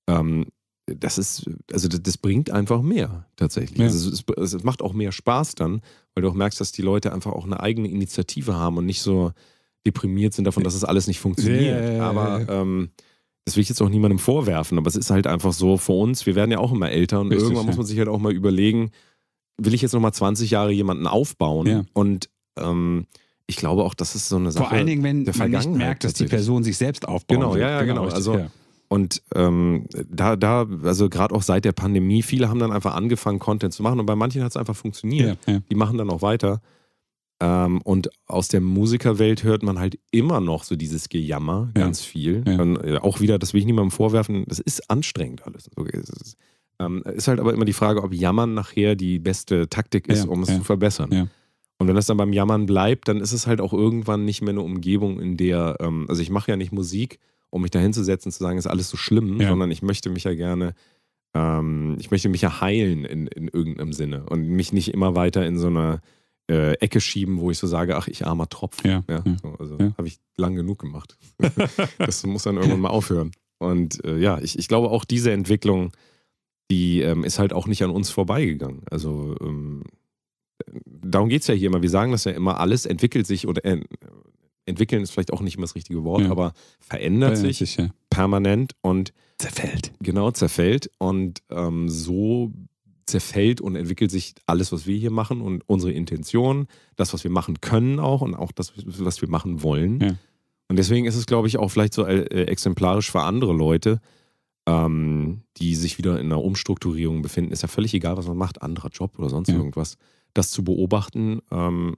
ähm, das ist, also das, das bringt einfach mehr tatsächlich. Ja. Also es, es, es, macht auch mehr Spaß dann, weil du auch merkst, dass die Leute einfach auch eine eigene Initiative haben und nicht so deprimiert sind davon, dass es das alles nicht funktioniert. Ja, aber ähm, das will ich jetzt auch niemandem vorwerfen, aber es ist halt einfach so für uns, wir werden ja auch immer älter und Richtig, irgendwann muss man sich halt auch mal überlegen, will ich jetzt nochmal 20 Jahre jemanden aufbauen und ähm, ich glaube auch, das ist so eine Sache. Vor allen Dingen, wenn man nicht merkt, dass die Person sich selbst aufbaut. Genau, ja, ja, genau. genau. Also ja. Und ähm, da, da, also gerade auch seit der Pandemie, viele haben dann einfach angefangen, Content zu machen und bei manchen hat es einfach funktioniert. Ja, ja. Die machen dann auch weiter. Ähm, und aus der Musikerwelt hört man halt immer noch so dieses Gejammer ganz ja, viel. Äh, auch wieder, das will ich niemandem vorwerfen, das ist anstrengend alles. Ist, ähm, ist, halt aber immer die Frage, ob Jammern nachher die beste Taktik ist, um es zu verbessern. Und wenn das dann beim Jammern bleibt, dann ist es halt auch irgendwann nicht mehr eine Umgebung, in der, ähm, also ich mache ja nicht Musik, um mich dahin zu setzen, zu sagen, ist alles so schlimm, ja. sondern ich möchte mich ja gerne, ähm, ich möchte mich ja heilen in, in irgendeinem Sinne und mich nicht immer weiter in so einer äh, Ecke schieben, wo ich so sage, ach, ich armer Tropfen. Ja, ja, hm. so, also habe ich lang genug gemacht. (laughs) (laughs) das muss dann irgendwann mal aufhören. Und äh, ja, ich, ich glaube auch diese Entwicklung, die ähm, ist halt auch nicht an uns vorbeigegangen. Also ähm, äh, darum geht es ja hier immer. Wir sagen das ja immer, alles entwickelt sich oder äh, entwickeln ist vielleicht auch nicht immer das richtige Wort, ja. aber verändert, verändert sich, sich permanent und zerfällt. Genau, zerfällt. Und ähm, so zerfällt und entwickelt sich alles, was wir hier machen und unsere Intention, das, was wir machen können auch und auch das, was wir machen wollen. Ja. Und deswegen ist es, glaube ich, auch vielleicht so äh, äh, exemplarisch für andere Leute, ähm, die sich wieder in einer Umstrukturierung befinden. Ist ja völlig egal, was man macht, anderer Job oder sonst ja. irgendwas. Das zu beobachten, ähm,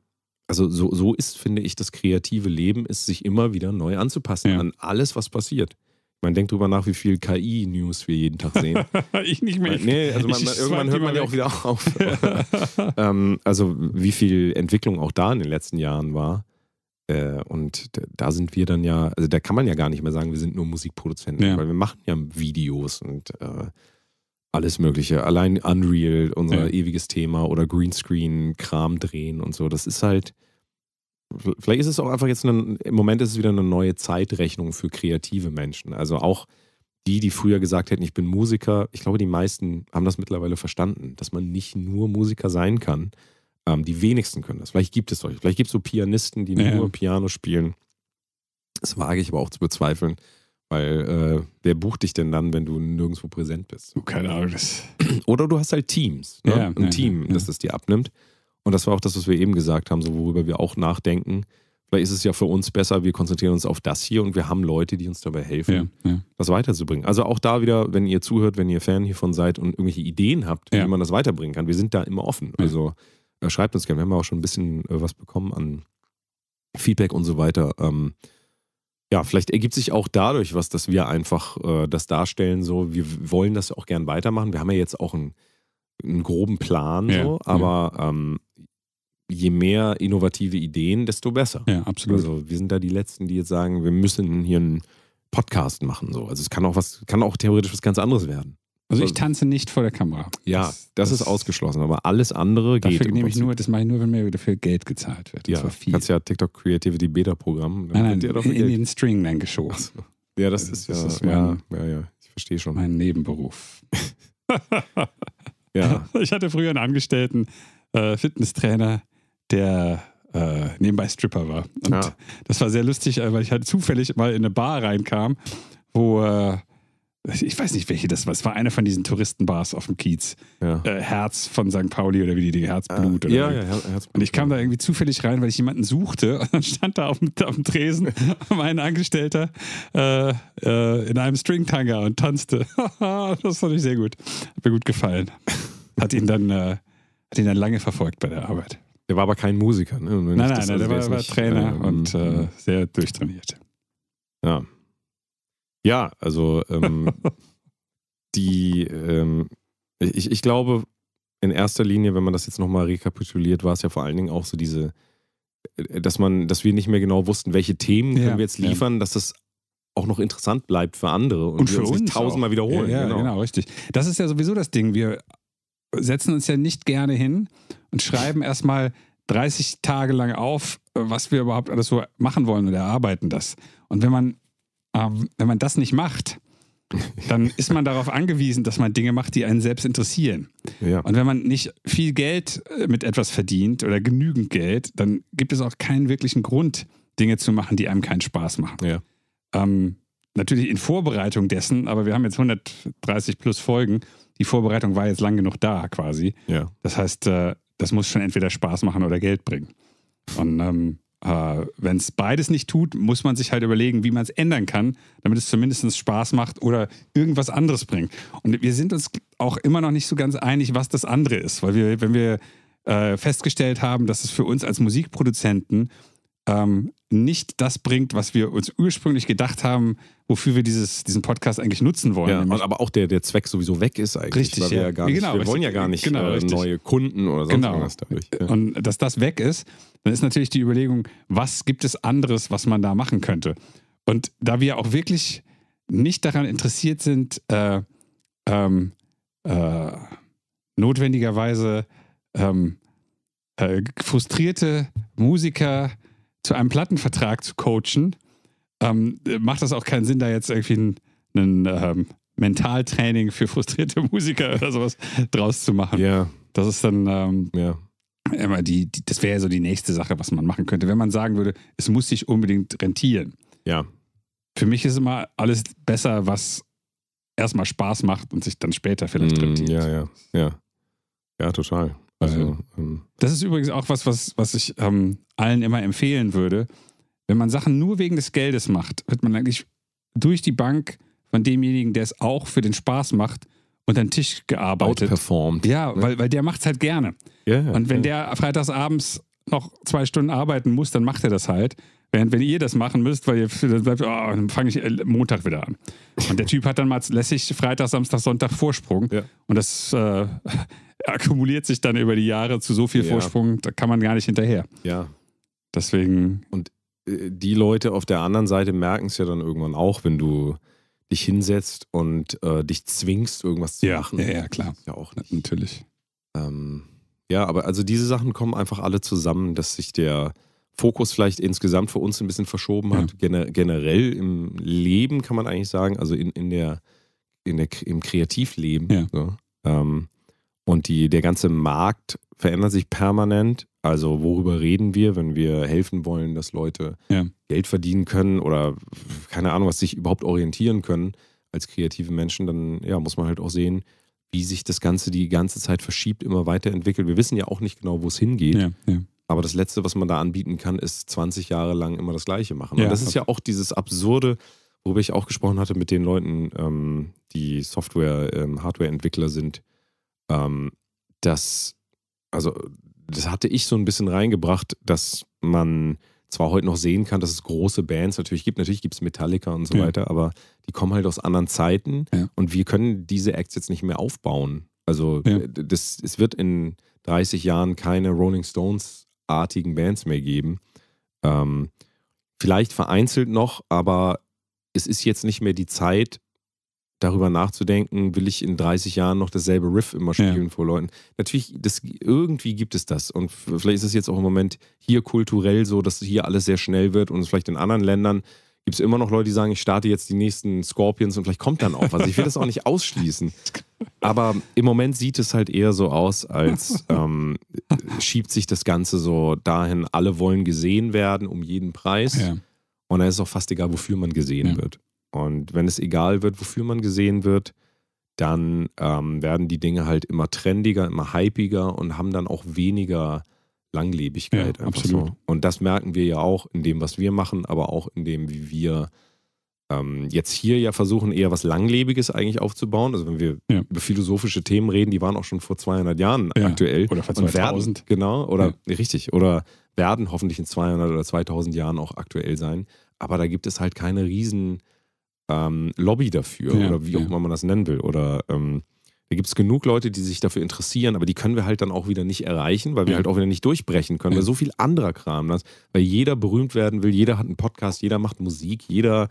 also so, so ist, finde ich, das kreative Leben, ist sich immer wieder neu anzupassen ja. an alles, was passiert. Man denkt drüber nach, wie viel KI-News wir jeden Tag sehen.
(laughs) ich nicht mehr. Nee, also man, irgendwann hört man ja auch
wieder auf. (laughs) (laughs) ähm, also wie viel Entwicklung auch da in den letzten Jahren war. Äh, und da sind wir dann ja, also da kann man ja gar nicht mehr sagen, wir sind nur Musikproduzenten, ja. weil wir machen ja Videos und äh, alles Mögliche. Allein Unreal, unser ja. ewiges Thema oder Greenscreen-Kram drehen und so. Das ist halt. Vielleicht ist es auch einfach jetzt eine, im Moment ist es wieder eine neue Zeitrechnung für kreative Menschen. Also auch die, die früher gesagt hätten, ich bin Musiker, ich glaube, die meisten haben das mittlerweile verstanden, dass man nicht nur Musiker sein kann. Ähm, die wenigsten können das. Vielleicht gibt es solche. Vielleicht gibt es so Pianisten, die ja. nur Piano spielen. Das wage ich aber auch zu bezweifeln. Weil äh, wer bucht dich denn dann, wenn du nirgendwo präsent bist? Du, keine Ahnung. Oder du hast halt Teams, ne? ja, ein ja, Team, ja. das das dir abnimmt. Und das war auch das, was wir eben gesagt haben, so worüber wir auch nachdenken. Vielleicht ist es ja für uns besser, wir konzentrieren uns auf das hier und wir haben Leute, die uns dabei helfen, das weiterzubringen. Also auch da wieder, wenn ihr zuhört, wenn ihr Fan hiervon seid und irgendwelche Ideen habt, wie man das weiterbringen kann, wir sind da immer offen. Also äh, schreibt uns gerne. Wir haben auch schon ein bisschen äh, was bekommen an Feedback und so weiter. Ähm, ja, vielleicht ergibt sich auch dadurch was, dass wir einfach äh, das darstellen, so, wir wollen das auch gern weitermachen. Wir haben ja jetzt auch einen, einen groben Plan, ja, so, aber ja. ähm, je mehr innovative Ideen, desto besser. Ja, absolut. Also wir sind da die Letzten, die jetzt sagen, wir müssen hier einen Podcast machen. So. Also es kann auch was, kann auch theoretisch was ganz anderes werden.
Also ich tanze nicht vor der Kamera.
Ja, das, das, ist ausgeschlossen, aber alles andere dafür geht. nehme ich
nur, das mache ich nur, wenn mir dafür Geld gezahlt wird. Das ja, war viel. kannst
ja TikTok Creativity Beta Programm. Ne? Nein, nein, in Geld. den String
dann geschoben. So.
Ja, das, das ist, ja, ist mein, ja, ja, ich verstehe schon. Mein Nebenberuf.
(laughs) ja. (laughs) Ich hatte früher einen Angestellten äh, Fitnesstrainer, der äh, nebenbei Stripper war. Und ja. Ah. das war sehr lustig, äh, weil ich halt zufällig mal in eine Bar reinkam, wo äh, ich weiß nicht, welche das war. Es war eine von diesen Touristenbars auf dem Kiez. Ja. Äh, Herz von St. Pauli oder wie die, die Herzblut. Äh, oder ja, ja, Herzblut. Und ich kam da irgendwie zufällig rein, weil ich jemanden suchte. (laughs) Und dann stand da auf dem, auf dem Tresen (laughs) mein Angestellter äh, äh in einem Stringtanger und tanzte. (laughs) das fand ich sehr gut. Hat mir gut gefallen. Hat ihn dann, äh, hat ihn dann lange verfolgt bei der Arbeit. Der war aber
kein Musiker. Ne? Nein, nein, nein, also der war, war Trainer ähm, und äh, hm. sehr durchtrainiert. Ja. Ja, also ähm, (laughs) die, ähm, ich, ich glaube, in erster Linie, wenn man das jetzt nochmal rekapituliert, war es ja vor allen Dingen auch so diese, äh, dass man, dass wir nicht mehr genau wussten, welche Themen ja, können wir jetzt liefern, ja. dass das auch noch interessant bleibt für andere und, und für uns nicht tausendmal auch. wiederholen. Ja, ja genau. genau, richtig. Das ist ja
sowieso das Ding. Wir setzen uns ja nicht gerne hin und schreiben erstmal 30 Tage lang auf, äh, was wir überhaupt alles so machen wollen und erarbeiten das. Und wenn man ähm, wenn man das nicht macht, dann ist man darauf angewiesen, dass man Dinge macht, die einen selbst interessieren. Ja. Und wenn man nicht viel Geld äh, mit etwas verdient oder genügend Geld, dann gibt es auch keinen wirklichen Grund, Dinge zu machen, die einem keinen Spaß machen. Ja. Ähm, natürlich in Vorbereitung dessen, aber wir haben jetzt 130 plus Folgen. Die Vorbereitung war jetzt lang genug da quasi. Ja. Das heißt, äh, das muss schon entweder Spaß machen oder Geld bringen. Und ähm, äh, wenn es beides nicht tut, muss man sich halt überlegen, wie man es ändern kann, damit es zumindest Spaß macht oder irgendwas anderes bringt. Und wir sind uns auch immer noch nicht so ganz einig, was das andere ist, weil wir, wenn wir äh, festgestellt haben, dass es für uns als Musikproduzenten ähm, nicht das bringt, was wir uns ursprünglich gedacht haben, wofür wir dieses, diesen Podcast eigentlich nutzen wollen.
Ja, aber auch der, der Zweck sowieso weg ist eigentlich. Richtig, weil wir, ja. ja gar nicht, genau, wir richtig, wollen ja gar nicht genau, äh, neue Kunden oder sonst genau. irgendwas dadurch. Ja. Und dass das
weg ist, dann ist natürlich die Überlegung, was gibt es anderes, was man da machen könnte. Und da wir auch wirklich nicht daran interessiert sind, äh, ähm, äh, notwendigerweise ähm, äh, frustrierte Musiker zu einem Plattenvertrag zu coachen, ähm, macht das auch keinen Sinn, da jetzt irgendwie ein ähm, Mentaltraining für frustrierte (laughs) Musiker oder sowas draus zu machen. Ja. Das ist dann ähm, ja. immer die, die das wäre so die nächste Sache, was man machen könnte, wenn man sagen würde, es muss sich unbedingt rentieren. Ja. Für mich ist immer alles besser, was erstmal Spaß macht und sich dann später vielleicht
mm, rentiert. Ja, ja, ja. Ja, total.
Also, ähm, das ist übrigens auch was, was, was ich ähm, allen immer empfehlen würde. Wenn man Sachen nur wegen des Geldes macht, wird man eigentlich durch die Bank von demjenigen, der es auch für den Spaß macht, unter den Tisch
gearbeitet. Outperformed.
Ja, ne? weil, weil der macht es halt gerne. Yeah, Und wenn yeah. der freitagsabends noch zwei Stunden arbeiten muss, dann macht er das halt. Während wenn ihr das machen müsst, weil ihr dann bleibt, oh, dann fange ich äh, Montag wieder an. Und der Typ hat dann mal lässig Freitag, Samstag, Sonntag Vorsprung. Ja. Und das äh, (laughs) akkumuliert sich dann über die Jahre zu so viel ja. Vorsprung, da kann man gar nicht
hinterher. Ja. Deswegen. Und äh, die Leute auf der anderen Seite merken es ja dann irgendwann auch, wenn du dich hinsetzt und äh, dich zwingst, irgendwas zu ja, machen. Ja, ja, klar. Ja, auch nicht. Natürlich. Ähm, ja, aber also diese Sachen kommen einfach alle zusammen, dass sich der, Fokus vielleicht insgesamt für uns ein bisschen verschoben hat. Ja. generell im Leben kann man eigentlich sagen, also in, in der, in der, im Kreativleben. Ja. So. Ähm, und die, der ganze Markt verändert sich permanent. Also worüber reden wir, wenn wir helfen wollen, dass Leute ja. Geld verdienen können oder keine Ahnung, was sich überhaupt orientieren können als kreative Menschen, dann ja, muss man halt auch sehen, wie sich das Ganze die ganze Zeit verschiebt, immer weiterentwickelt. Wir wissen ja auch nicht genau, wo es hingeht. Ja, ja. Aber das Letzte, was man da anbieten kann, ist 20 Jahre lang immer das Gleiche machen. Und das ist ja auch dieses absurde, worüber ich auch gesprochen hatte mit den Leuten, ähm, die Software, ähm, Hardware-Entwickler sind, ähm, dass, also das hatte ich so ein bisschen reingebracht, dass man zwar heute noch sehen kann, dass es große Bands natürlich gibt, natürlich gibt es Metallica und so ja. weiter, aber die kommen halt aus anderen Zeiten ja. und wir können diese Acts jetzt nicht mehr aufbauen. Also ja. das, es wird in 30 Jahren keine Rolling Stones großartigen Bands mehr geben. Ähm, vielleicht vereinzelt noch, aber es ist jetzt nicht mehr die Zeit, darüber nachzudenken, will ich in 30 Jahren noch dasselbe Riff immer spielen ja. vor Leuten. Natürlich, das, irgendwie gibt es das. Und vielleicht ist es jetzt auch im Moment hier kulturell so, dass hier alles sehr schnell wird und es vielleicht in anderen Ländern gibt es immer noch Leute, die sagen, ich starte jetzt die nächsten Scorpions und vielleicht kommt dann auch was. Ich will das auch nicht ausschließen. Aber im Moment sieht es halt eher so aus, als ähm, schiebt sich das Ganze so dahin, alle wollen gesehen werden um jeden Preis. Ja. Und dann ist es auch fast egal, wofür man gesehen ja. wird. Und wenn es egal wird, wofür man gesehen wird, dann ähm, werden die Dinge halt immer trendiger, immer hypiger und haben dann auch weniger Langlebigkeit. Ja, absolut. So. Und das merken wir ja auch in dem, was wir machen, aber auch in dem, wie wir ähm, jetzt hier ja versuchen, eher was Langlebiges eigentlich aufzubauen. Also wenn wir ja. über philosophische Themen reden, die waren auch schon vor 200 Jahren ja. aktuell. Oder vor 2000. Werden, genau, oder richtig. Oder werden hoffentlich in 200 oder 2000 Jahren auch aktuell sein. Aber da gibt es halt keine riesen ähm, Lobby dafür oder wie auch immer man das nennen will. Oder... Ähm, da gibt es genug Leute, die sich dafür interessieren, aber die können wir halt dann auch wieder nicht erreichen, weil wir mhm. halt auch wieder nicht durchbrechen können, weil mhm. so viel anderer Kram das, weil jeder berühmt werden will, jeder hat einen Podcast, jeder macht Musik, jeder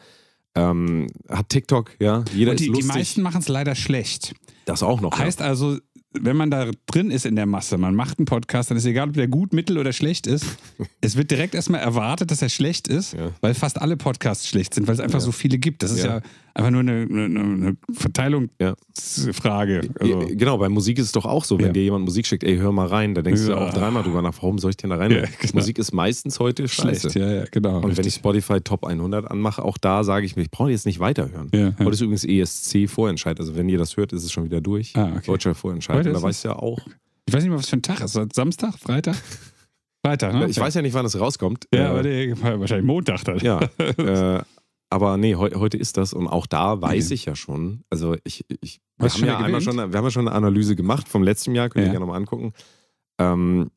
ähm, hat TikTok, ja, jeder Und die, ist lustig. Die meisten
machen es leider schlecht. Das auch noch. Heißt ja. also, wenn man da drin ist in der Masse, man macht einen Podcast, dann ist egal, ob der gut, mittel oder schlecht ist. (laughs) es wird direkt erstmal erwartet, dass er schlecht ist, ja. weil fast alle Podcasts schlecht sind, weil es einfach ja. so viele gibt.
Das ist ja, einfach nur eine, eine, eine Verteilungsfrage. Also genau, bei Musik ist es doch auch so, wenn dir jemand Musik schickt, ey, hör mal rein, dann denkst du auch dreimal drüber nach, warum soll ich denn da rein? Genau. Musik ist meistens heute schlecht. Ja, ja, genau. Und richtig. wenn ich Spotify Top 100 anmache, auch da sage ich mir, ich brauche jetzt nicht weiterhören. Ja, Heute ist übrigens ESC-Vorentscheid, also wenn ihr das hört, ist es schon wieder wieder durch. Ah, okay. Deutscher Vorentscheid. da war ich ja auch. Ich weiß nicht mal, was für ein Tag ist. Das? Samstag? Freitag? (laughs)
Freitag, ne? Ich okay. weiß ja
nicht, wann es rauskommt. Ja, äh,
aber wahrscheinlich Montag
dann. Ja. (laughs) äh, aber nee, he heute ist das und auch da weiß okay. ich ja schon. Also ich, ich wir, haben ja einmal schon, wir haben ja schon eine Analyse gemacht vom letzten Jahr, könnt ihr ja. gerne nochmal angucken. Ähm,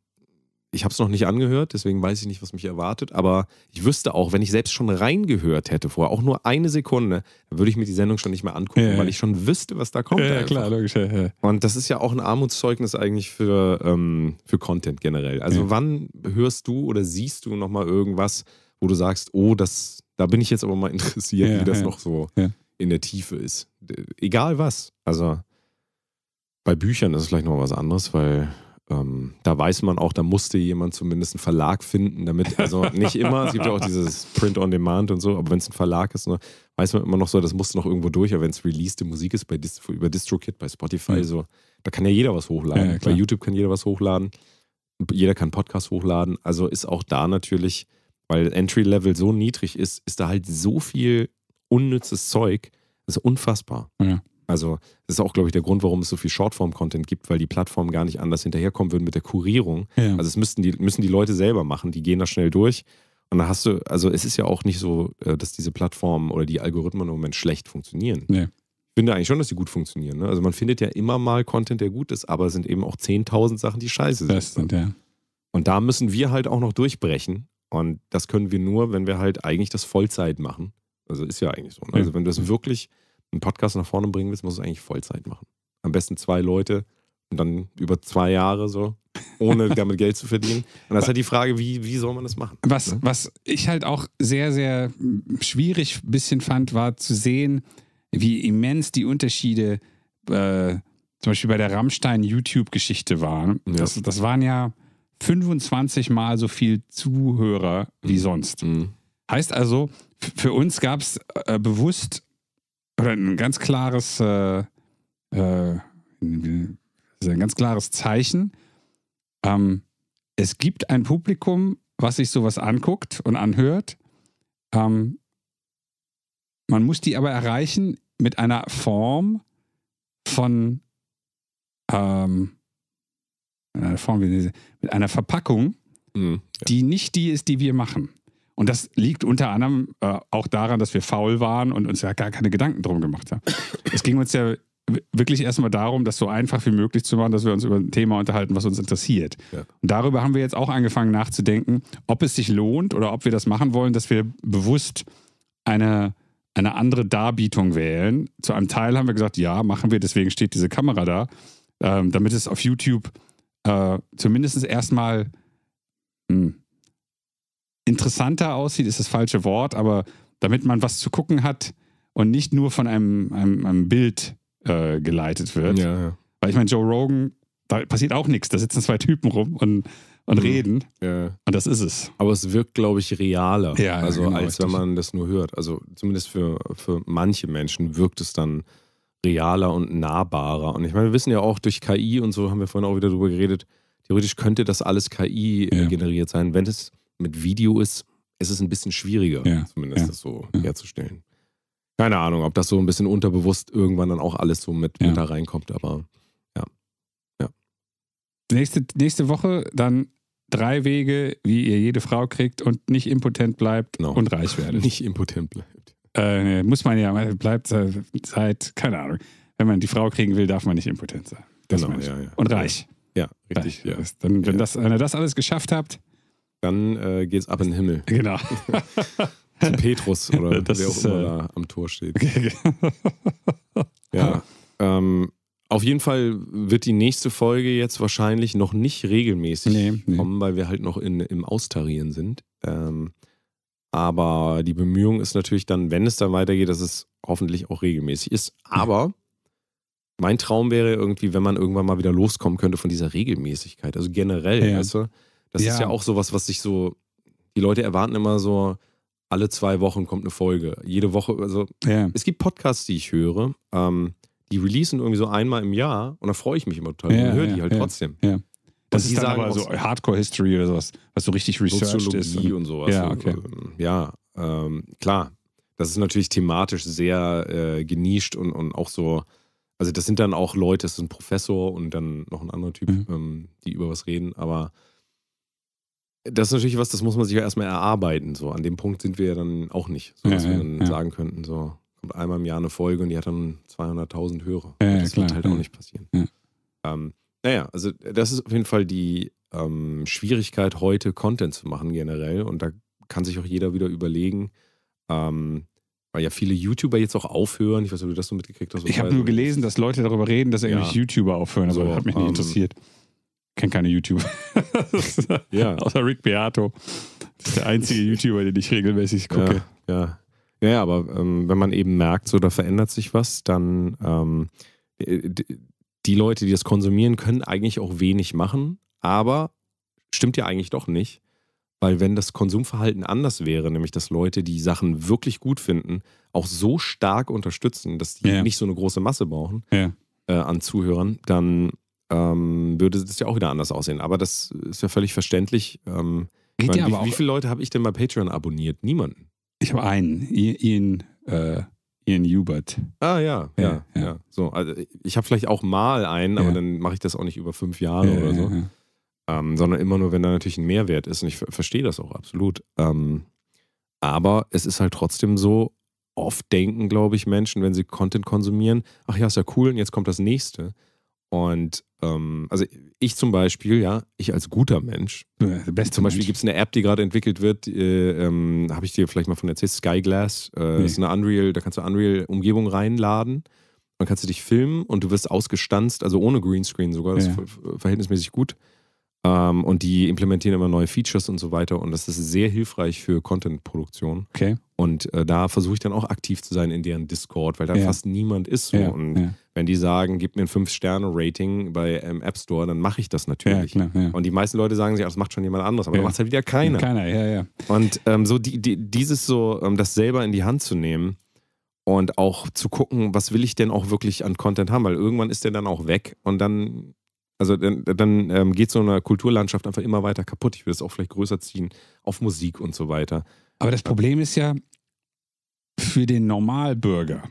ich habe es noch nicht angehört, deswegen weiß ich nicht, was mich erwartet. Aber ich wüsste auch, wenn ich selbst schon reingehört hätte vorher, auch nur eine Sekunde, würde ich mir die Sendung schon nicht mehr angucken, ja, weil ich schon wüsste, was da kommt. Ja, ja klar, logisch. Und das ist ja auch ein Armutszeugnis eigentlich für, ähm, für Content generell. Also wann hörst du oder siehst du nochmal irgendwas, wo du sagst, oh, das, da bin ich jetzt aber mal interessiert, wie das noch so in der Tiefe ist. Egal was. Also bei Büchern ist es vielleicht noch was anderes, weil ähm, da weiß man auch, da musste jemand zumindest einen Verlag finden, damit, also nicht immer, es gibt ja auch dieses Print on Demand und so, aber wenn es ein Verlag ist, ne, weiß man immer noch so, das musste noch irgendwo durch, aber wenn es releaste Musik ist, bei Dist über DistroKit, bei Spotify, mhm. so, da kann ja jeder was hochladen. Ja, ja, bei YouTube kann jeder was hochladen, jeder kann Podcast hochladen, also ist auch da natürlich, weil Entry-Level so niedrig ist, ist da halt so viel unnützes Zeug, das ist unfassbar. Ja. Also, das ist auch, glaube ich, der Grund, warum es so viel Shortform-Content gibt, weil die Plattformen gar nicht anders hinterherkommen würden mit der Kurierung. Ja. Also, es müssten die, müssen die Leute selber machen, die gehen da schnell durch. Und da hast du, also es ist ja auch nicht so, äh, dass diese Plattformen oder die Algorithmen im Moment schlecht funktionieren. Nee. Ich finde eigentlich schon, dass sie gut funktionieren. Ne? Also man findet ja immer mal Content, der gut ist, aber es sind eben auch 10.000 Sachen, die scheiße sind. Das ne? sind ja. Und da müssen wir halt auch noch durchbrechen. Und das können wir nur, wenn wir halt eigentlich das Vollzeit machen. Also ist ja eigentlich so. Ne? Also wenn du das wirklich einen Podcast nach vorne bringen willst, musst du es eigentlich Vollzeit machen. Am besten zwei Leute und dann über zwei Jahre so, ohne (laughs) damit Geld zu verdienen. Und das ist halt die Frage, wie, wie soll man das machen?
Was, ne? was ich halt auch sehr, sehr schwierig ein bisschen fand, war zu sehen, wie immens die Unterschiede äh, zum Beispiel bei der Rammstein-YouTube-Geschichte waren. Ja. Das, das waren ja 25 Mal so viel Zuhörer wie mhm. sonst. Mhm. Heißt also, für uns gab es äh, bewusst oder ein ganz klares, äh, äh, ein ganz klares Zeichen. Ähm, es gibt ein Publikum, was sich sowas anguckt und anhört. Ähm, man muss die aber erreichen mit einer Form von ähm, einer äh, Form, mit einer Verpackung, mhm, ja. die nicht die ist, die wir machen. Und das liegt unter anderem äh, auch daran, dass wir faul waren und uns ja gar keine Gedanken drum gemacht haben. es ging uns ja wirklich erstmal darum, das so einfach wie möglich zu machen, dass wir uns über ein Thema unterhalten, was uns interessiert. Ja. Und darüber haben wir jetzt auch angefangen nachzudenken, ob es sich lohnt oder ob wir das machen wollen, dass wir bewusst eine, eine andere Darbietung wählen. Zu einem Teil haben wir gesagt, ja, machen wir, deswegen steht diese Kamera da, ähm, damit es auf YouTube äh, zumindest erstmal mh, hm, interessanter aussieht, ist das falsche Wort, aber damit man was zu gucken hat und nicht nur von einem, einem, einem Bild äh, geleitet wird. Ja, ja.
Weil ich meine, Joe Rogan, da passiert auch nichts. Da sitzen zwei Typen rum und, und mhm. reden. Ja. Und das ist es. Aber es wirkt, glaube ich, realer. Ja, also genau, als richtig. wenn man das nur hört. Also zumindest für, für manche Menschen wirkt es dann realer und nahbarer. Und ich meine, wir wissen ja auch durch KI und so haben wir vorhin auch wieder drüber geredet, theoretisch könnte das alles KI generiert sein, wenn es mit Video ist, ist es ein bisschen schwieriger, ja, zumindest ja, das so ja. herzustellen. Keine Ahnung, ob das so ein bisschen unterbewusst irgendwann dann auch alles so mit, mit da reinkommt, aber ja. ja. Nächste, nächste Woche dann drei Wege,
wie ihr jede Frau kriegt und nicht impotent bleibt no. Genau. und reich werdet. (laughs) nicht
impotent bleibt.
Äh, muss man ja, bleibt seit, keine Ahnung. Wenn man die Frau kriegen will, darf man nicht impotent sein.
Das genau, ja, ja. Und reich. Ja, richtig. Reich. Ja. Dann, wenn, Das, wenn ihr das alles geschafft habt, dann äh, es ab in den Himmel. Genau. (laughs) Zu Petrus oder das wer ist, auch immer äh, da am Tor steht. (laughs) ja. Ähm, auf jeden Fall wird die nächste Folge jetzt wahrscheinlich noch nicht regelmäßig nee, kommen, nee. weil wir halt noch in, im Austarieren sind. Ähm, aber die Bemühung ist natürlich dann, wenn es dann weitergeht, dass es hoffentlich auch regelmäßig ist. Aber mein Traum wäre irgendwie, wenn man irgendwann mal wieder loskommen könnte von dieser Regelmäßigkeit. Also generell, ja. weißt du, das ja. ist ja auch sowas, was sich so, die Leute erwarten immer so, alle zwei Wochen kommt eine Folge. Jede Woche, also ja. es gibt Podcasts, die ich höre, ähm, die releasen irgendwie so einmal im Jahr und da freue ich mich immer total ja, und höre die halt trotzdem. Ja. Das ist dann aber so Hardcore History oder sowas, was so richtig researched Soziologie ist. Und, und sowas. Ja, okay. Ähm, ja ähm, klar. Das ist natürlich thematisch sehr äh, genischt und, und auch so. Also, das sind dann auch Leute, das ist ein Professor und dann noch ein anderer Typ, mhm. ähm, die über was reden, aber das ist natürlich was, das muss man sich ja erstmal erarbeiten. So. An dem Punkt sind wir ja dann auch nicht, so, dass ja, wir dann ja. sagen könnten, so kommt einmal im Jahr eine Folge und die hat dann 200.000 Hörer. Ja, das klar, wird halt auch nicht passieren. Ähm, naja, also das ist auf jeden Fall die ähm, Schwierigkeit, heute Content zu machen generell. Und da kann sich auch jeder wieder überlegen, ähm, weil ja viele YouTuber jetzt auch aufhören. Ich weiß nicht, ob du das so mitgekriegt hast. Ich habe nur
gelesen, dass Leute darüber reden, dass ja.
YouTuber aufhören, aber hat mich nicht ähm, interessiert kenne keine YouTuber. (laughs) ja. Außer Rick Beato. Das ist der einzige YouTuber, den ich regelmäßig gucke. Ja, ja. ja, aber ähm, wenn man eben merkt, so da verändert sich was, dann ähm, die Leute, die das konsumieren, können eigentlich auch wenig machen, aber stimmt ja eigentlich doch nicht. Weil wenn das Konsumverhalten anders wäre, nämlich dass Leute, die Sachen wirklich gut finden, auch so stark unterstützen, dass die ja. nicht so eine große Masse brauchen ja. äh, an Zuhörern, dann ähm, würde das ja auch wieder anders aussehen. Aber das ist ja völlig verständlich. Ähm, Geht meine, ja wie, aber auch, wie viele Leute habe ich denn bei Patreon abonniert? Niemanden. Ich habe einen, Ian, äh, Ian Hubert. Ah ja, ja, ja. ja. ja. So, also ich habe vielleicht auch mal einen, aber dann mache ich das auch nicht über fünf Jahre oder so. Ähm, sondern immer nur, wenn da natürlich ein Mehrwert ist. Und ich verstehe das auch absolut. Ähm, aber es ist halt trotzdem so, oft denken, glaube ich, Menschen, wenn sie Content konsumieren, ach ja, ist ja cool und jetzt kommt das nächste. Und ähm, also ich zum Beispiel, ja, ich als guter Mensch, äh, zum Beispiel gibt es eine App, die gerade entwickelt wird, äh, ähm, habe ich dir vielleicht mal von erzählt, Skyglass, äh, nee. ist eine Unreal, da kannst du Unreal-Umgebung reinladen, dann kannst du dich filmen und du wirst ausgestanzt, also ohne Greenscreen sogar, das ja. ist verhältnismäßig gut. Ähm, und die implementieren immer neue Features und so weiter. Und das ist sehr hilfreich für Content-Produktion. Okay. Und äh, da versuche ich dann auch aktiv zu sein in deren Discord, weil da ja. fast niemand ist. So. Ja. Und ja. Wenn die sagen, gib mir ein 5-Sterne-Rating bei ähm, App Store, dann mache ich das natürlich. Ja, klar, ja. Und die meisten Leute sagen sich, das macht schon jemand anderes, aber ja. da macht es halt wieder keiner. Keiner, ja, ja. Und ähm, so die, die, dieses so, ähm, das selber in die Hand zu nehmen und auch zu gucken, was will ich denn auch wirklich an Content haben, weil irgendwann ist der dann auch weg und dann also dann, dann ähm, geht so eine Kulturlandschaft einfach immer weiter kaputt. Ich würde es auch vielleicht größer ziehen auf Musik und so weiter. Aber das Problem ist ja für den
Normalbürger,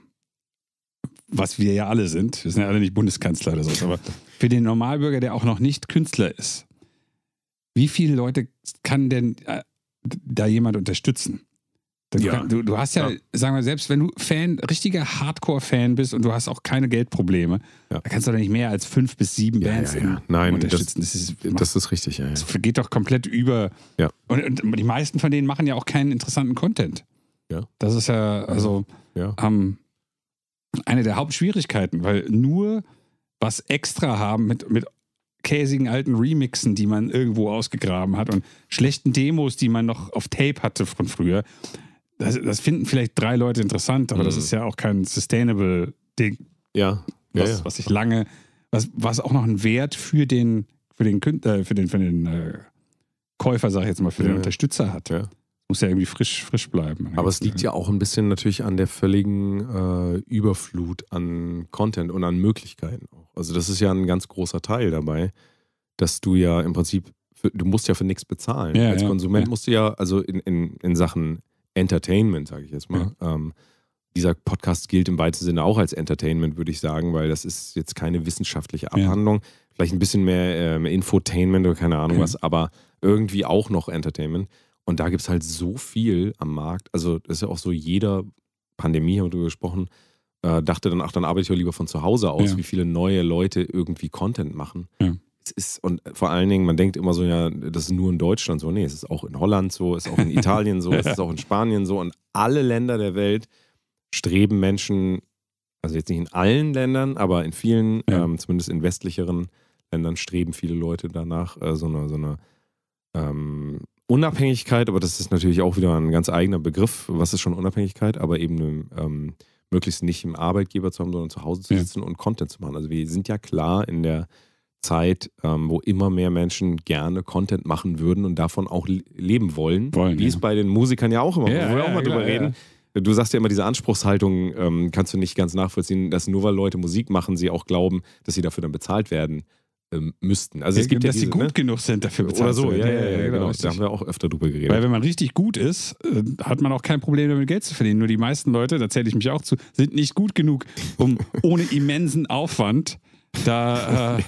was wir ja alle sind, wir sind ja alle nicht Bundeskanzler oder sowas, aber für den Normalbürger, der auch noch nicht Künstler ist, wie viele Leute kann denn äh, da jemand unterstützen? Ja, du, du, hast ja, ja, sagen wir, selbst wenn du Fan, richtiger Hardcore-Fan bist und du hast auch keine Geldprobleme, ja. da kannst du doch nicht mehr als fünf
bis sieben Bands Nein, unterstützen. Das, das, ist, das ist richtig, ja, Das geht
doch komplett über. Ja. Und, und, die meisten von denen machen ja auch keinen interessanten Content. Ja. Das ist ja, also, ja. Ähm, eine der Hauptschwierigkeiten, weil nur was extra haben mit, mit käsigen alten Remixen, die man irgendwo ausgegraben hat und schlechten Demos, die man noch auf Tape hatte von früher. Das, das finden vielleicht drei Leute interessant, aber mhm. das ist ja auch kein sustainable Ding. Ja. ja was, ja. was ich lange, was, was auch noch einen Wert für den, für den Künstler, äh, für den, für den äh, Käufer, sag ich jetzt mal, für ja, den
Unterstützer hat. Ja muss ja irgendwie frisch, frisch bleiben. Aber es liegt ja auch ein bisschen natürlich an der völligen äh, Überflut an Content und an Möglichkeiten Also das ist ja ein ganz großer Teil dabei, dass du ja im Prinzip, für, du musst ja für nichts bezahlen. Ja, Als ja, Konsument ja. musst du ja, also in, in, in Sachen Entertainment, sage ich jetzt mal, ähm, dieser Podcast gilt im weitesten Sinne auch als Entertainment, würde ich sagen, weil das ist jetzt keine wissenschaftliche Abhandlung. Ja. Vielleicht ein bisschen mehr ähm, Infotainment oder keine Ahnung ja. was, aber irgendwie auch noch Entertainment. Und da gibt es halt so viel am Markt. Also, das ist ja auch so, jeder Pandemie haben wir darüber gesprochen, äh, dachte dann, ach, dann arbeite ich ja lieber von zu Hause aus, ja. wie viele neue Leute irgendwie Content machen. Ja. Es ist, und vor allen Dingen, man denkt immer so, ja, das ist nur in Deutschland so. Nee, es ist auch in Holland so, es ist auch in (laughs) Italien so, es ist auch in Spanien so. Und alle Länder der Welt streben Menschen, also jetzt nicht in allen Ländern, aber in vielen, ja. ähm, zumindest in westlicheren Ländern, streben viele Leute danach, äh, so eine, so eine ähm, Unabhängigkeit, aber das ist natürlich auch wieder ein ganz eigener Begriff. Was ist schon Unabhängigkeit? Aber eben ähm, möglichst nicht im Arbeitgeber zu haben, sondern zu Hause zu sitzen ja. und Content zu machen. Also wir sind ja klar in der Zeit, ähm, wo immer mehr Menschen gerne Content machen würden und davon auch leben wollen. wollen wie ja. es bei den Musikern ja auch immer, ja, wo wir auch mal klar, drüber reden. Du sagst ja immer, diese Anspruchshaltung ähm, kannst du nicht ganz nachvollziehen, dass nur weil Leute Musik machen, sie auch glauben, dass sie dafür dann bezahlt werden. Ähm, müssten. Also ja, es gibt dass ja diese, sie gut ne? genug sind dafür bezahlt. Oder so, ja, ja, ja, genau. genau richtig. Da haben wir auch öfter drüber geredet. Weil wenn
man richtig gut ist, äh, hat man auch kein Problem damit Geld zu verdienen. Nur die meisten Leute, da zähle ich mich auch zu, sind nicht gut genug, um (laughs) ohne immensen Aufwand da, äh,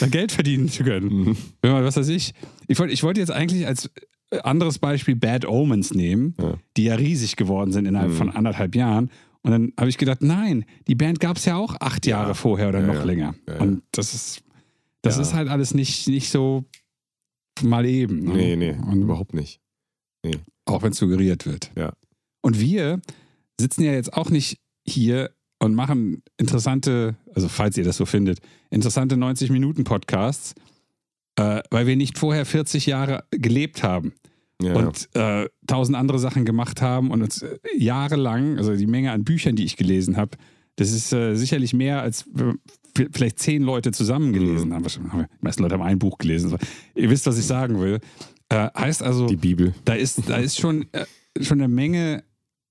da Geld verdienen zu können. Mhm. Wenn man, was weiß ich. Ich wollte ich wollt jetzt eigentlich als äh, anderes Beispiel Bad Omens nehmen, ja. die ja riesig geworden sind innerhalb mhm. von anderthalb Jahren. Und dann habe ich gedacht, nein, die Band gab es ja auch acht Jahre vorher oder noch länger. Und das ist das ja. ist halt alles nicht, nicht so mal eben. Ne? Nee, nee, Und überhaupt nicht. Nee. Auch wenn es suggeriert wird. Ja. Und wir sitzen ja jetzt auch nicht hier und machen interessante, also falls ihr das so findet, interessante 90-Minuten-Podcasts, äh, weil wir nicht vorher 40 Jahre gelebt haben ja. und äh, tausend andere Sachen gemacht haben und uns äh, jahrelang, also die Menge an Büchern, die ich gelesen habe, das ist äh, sicherlich mehr, als vielleicht zehn Leute zusammen gelesen mhm. haben. die meisten Leute haben ein Buch gelesen. Ihr wisst, was ich sagen will. Äh, heißt also, die Bibel. Da ist, da ist schon, äh, schon eine Menge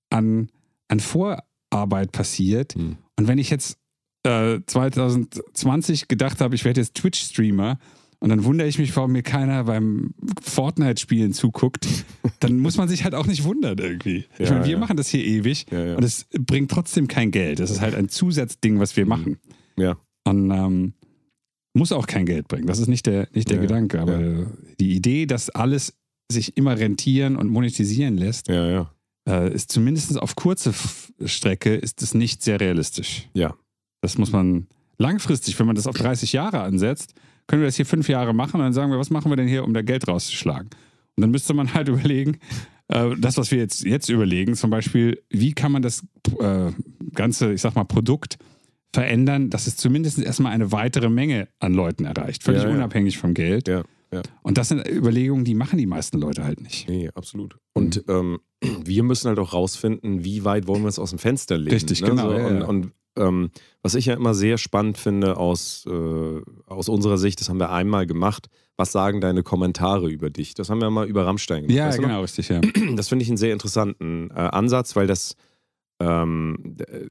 an, an Vorarbeit passiert. Mhm. Und wenn ich jetzt äh, 2020 gedacht habe, ich werde jetzt Twitch-Streamer, und dann wundere ich mich, warum mir keiner beim Fortnite-Spielen zuguckt. (laughs) Dann muss man sich halt auch nicht wundern irgendwie. ich meine, wir ja. machen das hier ewig ja, und es bringt trotzdem kein Geld. Das ist halt ein Zusatzding, was wir mhm. machen. Ja. Und ähm, muss auch kein Geld bringen. Das ist nicht der, nicht der ja, Gedanke. Aber ja. die Idee, dass alles sich immer rentieren und monetisieren lässt, ja, äh, ist zumindest auf kurze Strecke ist es nicht sehr realistisch. Ja. Das muss man langfristig, wenn man das auf 30 Jahre ansetzt, können wir das hier fünf Jahre machen und dann sagen wir, was machen wir denn hier, um da Geld rauszuschlagen? Und dann müsste man halt (laughs) überlegen, äh, das, was wir jetzt, jetzt überlegen, zum Beispiel, wie kann man das äh, ganze, ich sag mal, Produkt verändern, dass es zumindest erstmal eine weitere Menge an
Leuten erreicht, völlig ja, ja. unabhängig vom Geld. Ja, Und das
sind Überlegungen, die machen die meisten Leute halt
nicht. Nee, absolut. Und mhm. ähm, (clears throat) wir müssen halt auch rausfinden, wie weit wollen wir es aus dem Fenster legen. Richtig, ne? genau. So, und, und ähm, was ich ja immer sehr spannend finde aus, äh, aus unserer Sicht, das haben wir einmal gemacht, was sagen deine Kommentare über dich? Das haben wir mal über Rammstein gemacht. Ja, weißt genau, richtig, ja. (clears throat) Das finde ich einen sehr interessanten äh, Ansatz, weil das ähm, äh,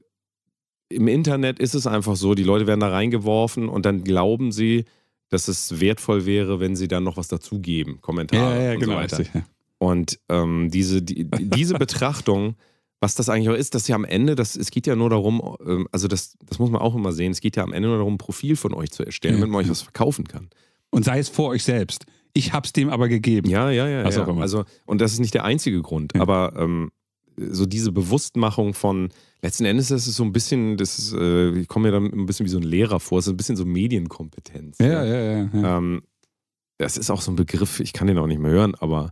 im Internet ist es einfach so, die Leute werden da reingeworfen und dann glauben sie, dass es wertvoll wäre, wenn sie dann noch was dazugeben, Kommentare ja, ja, und genau, so weiter. Sicher. Und ähm, diese, die, diese (laughs) Betrachtung, was das eigentlich auch ist, dass ja am Ende, das, es geht ja nur darum, ähm, also das, das muss man auch immer sehen, es geht ja am Ende nur darum, ein Profil von euch zu erstellen, ja. damit man euch was verkaufen kann. Und sei es vor euch selbst. Ich hab's dem aber gegeben. Ja, ja, ja. Was ja. Also, und das ist nicht der einzige Grund. Aber ähm, so diese Bewusstmachung von, letzten Endes ist es so ein bisschen, das ist, äh, ich komme mir dann ein bisschen wie so ein Lehrer vor, es ist ein bisschen so Medienkompetenz. Ja, ja, ne? ja. ja, ja. Ähm, das ist auch so ein Begriff, ich kann den auch nicht mehr hören, aber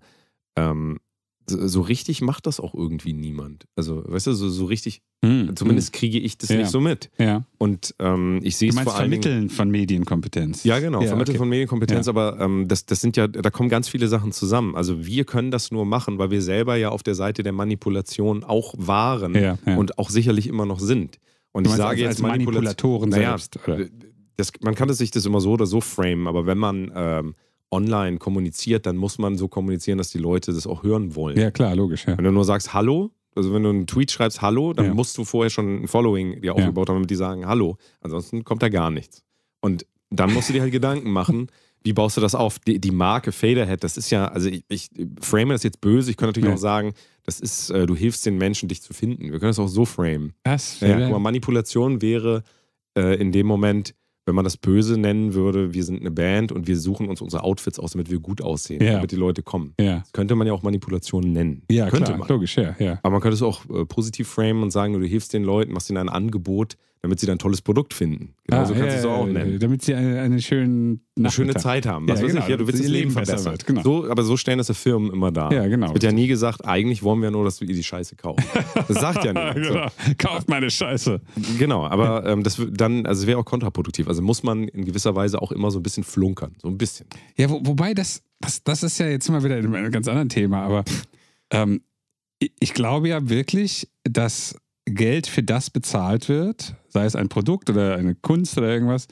ähm, so richtig macht das auch irgendwie niemand. Also, weißt du, so, so richtig, mm, zumindest mm. kriege ich das ja. nicht so mit. Ja. Und ähm, ich sehe es vor allem. Vermitteln Dingen, von Medienkompetenz. Ja, genau, ja, Vermitteln okay. von Medienkompetenz, ja. aber ähm, das, das sind ja, da kommen ganz viele Sachen zusammen. Also wir können das nur machen, weil wir selber ja auf der Seite der Manipulation auch waren und auch sicherlich immer noch sind. Und du ich sage als, jetzt als Manipulatoren selbst. Naja, das, man kann das sich das immer so oder so framen, aber wenn man ähm, online kommuniziert, dann muss man so kommunizieren, dass die Leute das auch hören wollen. Ja, klar, logisch. Ja. Wenn du nur sagst Hallo, also wenn du einen Tweet schreibst Hallo, dann ja. musst du vorher schon ein Following dir aufgebaut haben, damit die sagen Hallo. Ansonsten kommt da gar nichts. Und dann musst du dir halt Gedanken machen, wie baust du das auf? Die, die, Marke Faderhead, das ist ja, also ich, ich frame das jetzt böse, ich könnte natürlich ja. auch sagen, das ist, äh, du hilfst den Menschen, dich zu finden. Wir können das auch so framen. Das, ja, mal, Manipulation wäre äh, in dem Moment, wenn man das Böse nennen würde, wir sind eine Band und wir suchen uns unsere Outfits aus, damit wir gut aussehen, ja. damit die Leute kommen. Ja. Das könnte man ja auch Manipulation nennen. Ja, könnte klar, man. logisch, ja, ja. Aber man könnte es auch äh, positiv framen und sagen, du hilfst den Leuten, machst ihnen ein Angebot, damit sie dann ein tolles Produkt finden. Genau ah, so ah, kannst ja, du es auch nennen.
Damit sie eine, eine, schöne, eine schöne Zeit haben. Was ja, weiß genau, ich, ja, genau, du willst das Leben verbessern. Wird, genau.
so, aber so stellen das ja Firmen immer da. Ja, genau. Es wird ja nie gesagt, eigentlich wollen wir nur, dass wir die Scheiße kaufen. Das sagt ja (laughs) niemand. genau. So. Kauft meine Scheiße. Genau, aber ähm, das dann, also wäre auch kontraproduktiv. Also muss man in gewisser Weise auch immer so ein bisschen flunkern. So ein bisschen. Ja, wo, wobei das, das, das ist ja jetzt immer wieder ein ganz anderen
Thema, aber ähm, ich glaube ja wirklich, dass Geld für das bezahlt wird, sei es ein Produkt oder eine Kunst oder irgendwas,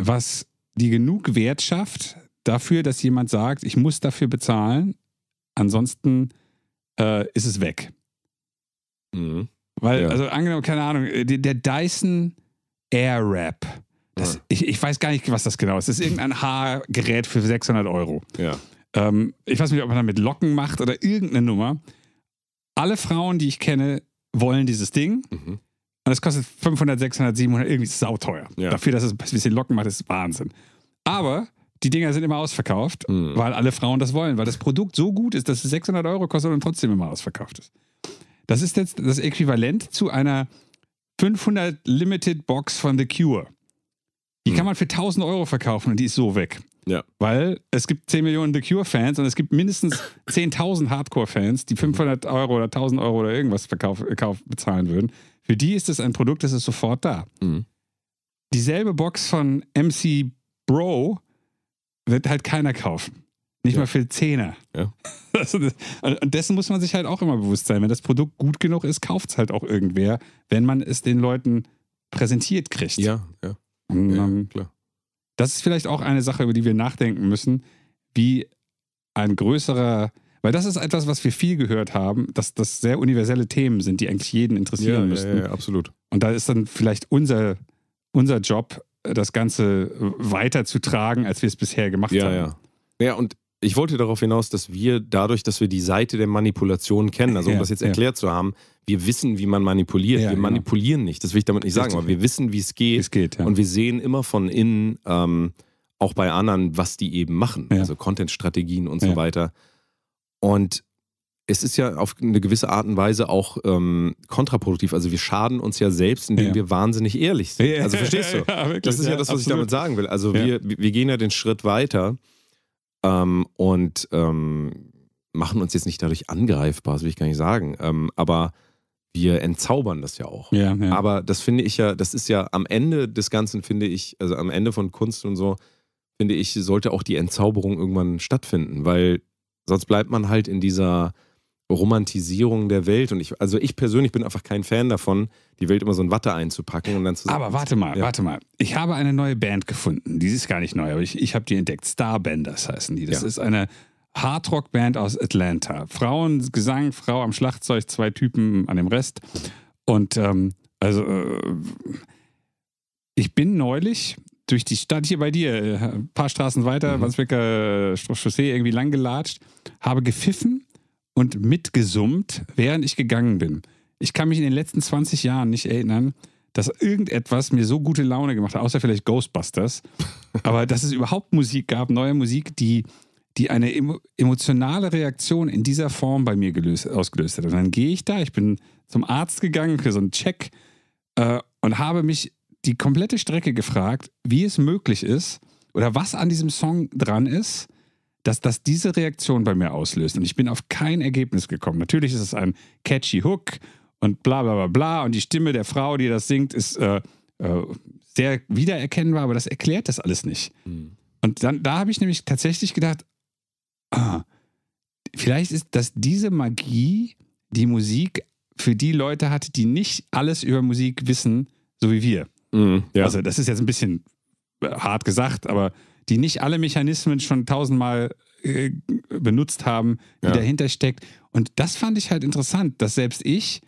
was die genug Wert schafft dafür, dass jemand sagt, ich muss dafür bezahlen, ansonsten äh, ist es weg. Mhm. Weil, ja. also angenommen, keine Ahnung, äh, der, Dyson Airwrap, ja. ich, ich weiß gar nicht, was das genau ist. Das ist irgendein Haargerät für 600 Euro. Ja. Ähm, ich weiß nicht, ob man damit Locken macht oder irgendeine Nummer. Alle Frauen, die ich kenne, wollen dieses Ding. Mhm. Und es kostet 500, 600, 700, irgendwie sauteuer. Ja. Dafür, dass es ein bisschen Locken macht, ist Wahnsinn. Aber die Dinger sind immer ausverkauft, mhm. weil alle Frauen das wollen, weil das Produkt so gut ist, dass es 600 Euro kostet und trotzdem immer ausverkauft ist. Das ist jetzt das Äquivalent zu einer 500 Limited Box von The Cure. Die hm. kann man für 1000 Euro verkaufen und die ist so weg. Ja. Weil es gibt 10 Millionen The Cure-Fans und es gibt mindestens 10.000 Hardcore-Fans, die 500 Euro oder 1000 Euro oder irgendwas verkauf, äh, bezahlen würden. Für die ist es ein Produkt, das ist sofort da. Mhm. Dieselbe Box von MC Bro wird halt keiner kaufen. Nicht ja. mal für Zehner. Ja. (laughs) und dessen muss man sich halt auch immer bewusst sein. Wenn das Produkt gut genug ist, kauft es halt auch irgendwer, wenn man es den Leuten präsentiert kriegt. Ja, ja. Und, ja ähm, klar. Das ist vielleicht auch eine Sache, über die wir nachdenken müssen, wie ein größerer weil das ist etwas, was wir viel gehört haben, dass das sehr universelle Themen sind, die eigentlich jeden interessieren ja, müssten. Ja, ja, absolut. Und da ist dann vielleicht unser, unser Job, das Ganze weiterzutragen, als wir es bisher gemacht ja, haben. Ja,
ja. Ja, und ich wollte darauf hinaus, dass wir dadurch, dass wir die Seite der Manipulation kennen, also um ja, das jetzt erklärt zu haben, wir wissen, wie man manipuliert. Ja, wir genau. manipulieren genau. nicht, das will ich damit nicht sagen, aber wir wissen, wie es geht. Wie's geht Und wir sehen immer von innen, ähm, auch bei anderen, was die eben machen, also Content-Strategien und so weiter. Und es ist ja auf eine gewisse Art und Weise auch ähm, kontraproduktiv. Also wir schaden uns ja selbst, indem ja. wir wahnsinnig ehrlich sind. Ja, also verstehst du? (laughs) Ja, das ist ja, das, was absolut. ich damit sagen will. Also wir, wir gehen ja den Schritt weiter ähm, und ähm, machen uns jetzt nicht dadurch angreifbar, das will ich gar nicht sagen. Ähm, aber wir entzaubern das ja auch. Aber das finde ich ja, das ist ja am Ende des Ganzen, finde ich, also am Ende von Kunst und so, finde ich, sollte auch die Entzauberung irgendwann stattfinden, weil Sonst bleibt man halt in dieser Romantisierung der Welt. Und ich, also ich persönlich bin einfach kein Fan davon, die Welt immer so in Watte einzupacken und dann zu Aber warte mal, ja. warte mal. Ich habe eine neue Band gefunden.
Die ist gar nicht neu, aber ich, ich habe die entdeckt. Starbenders heißen die. Das ja. ist eine Hardrock-Band aus Atlanta. Frauen, Gesang, Frau am Schlagzeug, zwei Typen an dem Rest. Und ähm, also äh, ich bin neulich durch die Stadt hier bei dir, äh, ein paar Straßen weiter, mhm. Wandsbecker äh, Chaussee, irgendwie langgelatscht, habe gepfiffen und mitgesummt, während ich gegangen bin. Ich kann mich in den letzten 20 Jahren nicht erinnern, dass irgendetwas mir so gute Laune gemacht hat, außer vielleicht Ghostbusters. (laughs) Aber dass es überhaupt Musik gab, neue Musik, die, die eine emotionale Reaktion in dieser Form bei mir gelöst, ausgelöst hat. Und dann gehe ich da, ich bin zum Arzt gegangen für so einen Check äh, und habe mich die komplette Strecke gefragt, wie es möglich ist oder was an diesem Song dran ist, dass das diese Reaktion bei mir auslöst. Und ich bin auf kein Ergebnis gekommen. Natürlich ist es ein catchy Hook und bla bla bla bla. Und die Stimme der Frau, die das singt, ist äh, äh, sehr wiedererkennbar, aber das erklärt das alles nicht. Mhm. Und dann, da habe ich nämlich tatsächlich gedacht, ah, vielleicht ist das diese Magie, die Musik für die Leute hat, die nicht alles über Musik wissen, so wie wir. Mhm, ja. Also das ist jetzt ein bisschen äh, hart gesagt, aber die nicht alle Mechanismen schon tausendmal äh, benutzt haben, die ja. dahinter steckt. Und das fand ich halt interessant, dass selbst ich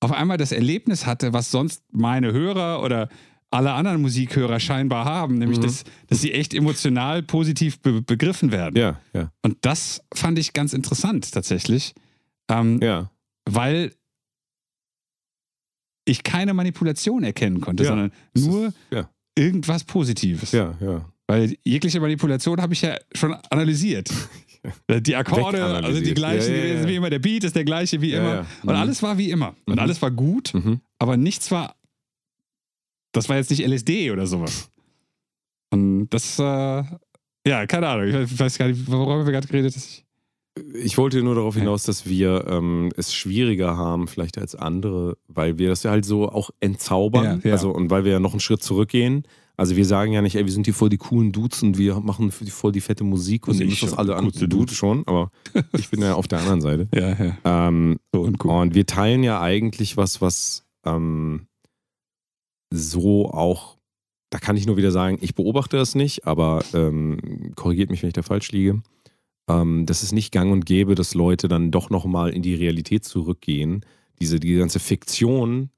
auf einmal das Erlebnis hatte, was sonst meine Hörer oder alle anderen Musikhörer scheinbar haben, nämlich mhm. dass, dass sie echt emotional positiv be begriffen werden. Ja, ja. Und das fand ich ganz interessant tatsächlich. Ähm, ja. Weil ich keine Manipulation erkennen konnte, ja, sondern nur ist, ja. irgendwas Positives. Ja, ja. Weil jegliche Manipulation habe ich ja schon analysiert. (laughs) Die Akkorde, also die gleichen ja, ja, ja. wie immer, der Beat ist der gleiche wie immer. Und mhm. alles war wie immer. Und mhm. alles war gut, mhm. aber nichts war. Das war jetzt nicht LSD oder sowas. Und das, äh, ja, keine Ahnung. Ich weiß gar nicht, worüber wir gerade geredet haben
ich wollte nur darauf hinaus, dass wir ähm, es schwieriger haben, vielleicht als andere, weil wir das ja halt so auch entzaubern. Ja, ja. Also, und weil wir ja noch einen Schritt zurückgehen. Also wir sagen ja nicht, ey, wir sind hier voll die coolen Dudes und wir machen die, voll die fette Musik und ihr müsst das alle an. Dude, Dude schon, aber ich bin ja auf der anderen Seite. (laughs) Ja, ja. Ähm, so und, cool. und wir teilen ja eigentlich was, was ähm, so auch da kann ich nur wieder sagen, ich beobachte das nicht, aber ähm, korrigiert mich, wenn ich da falsch liege ähm, dass es nicht gang und gäbe, dass Leute dann doch nochmal in die Realität zurückgehen, diese die ganze Fiktion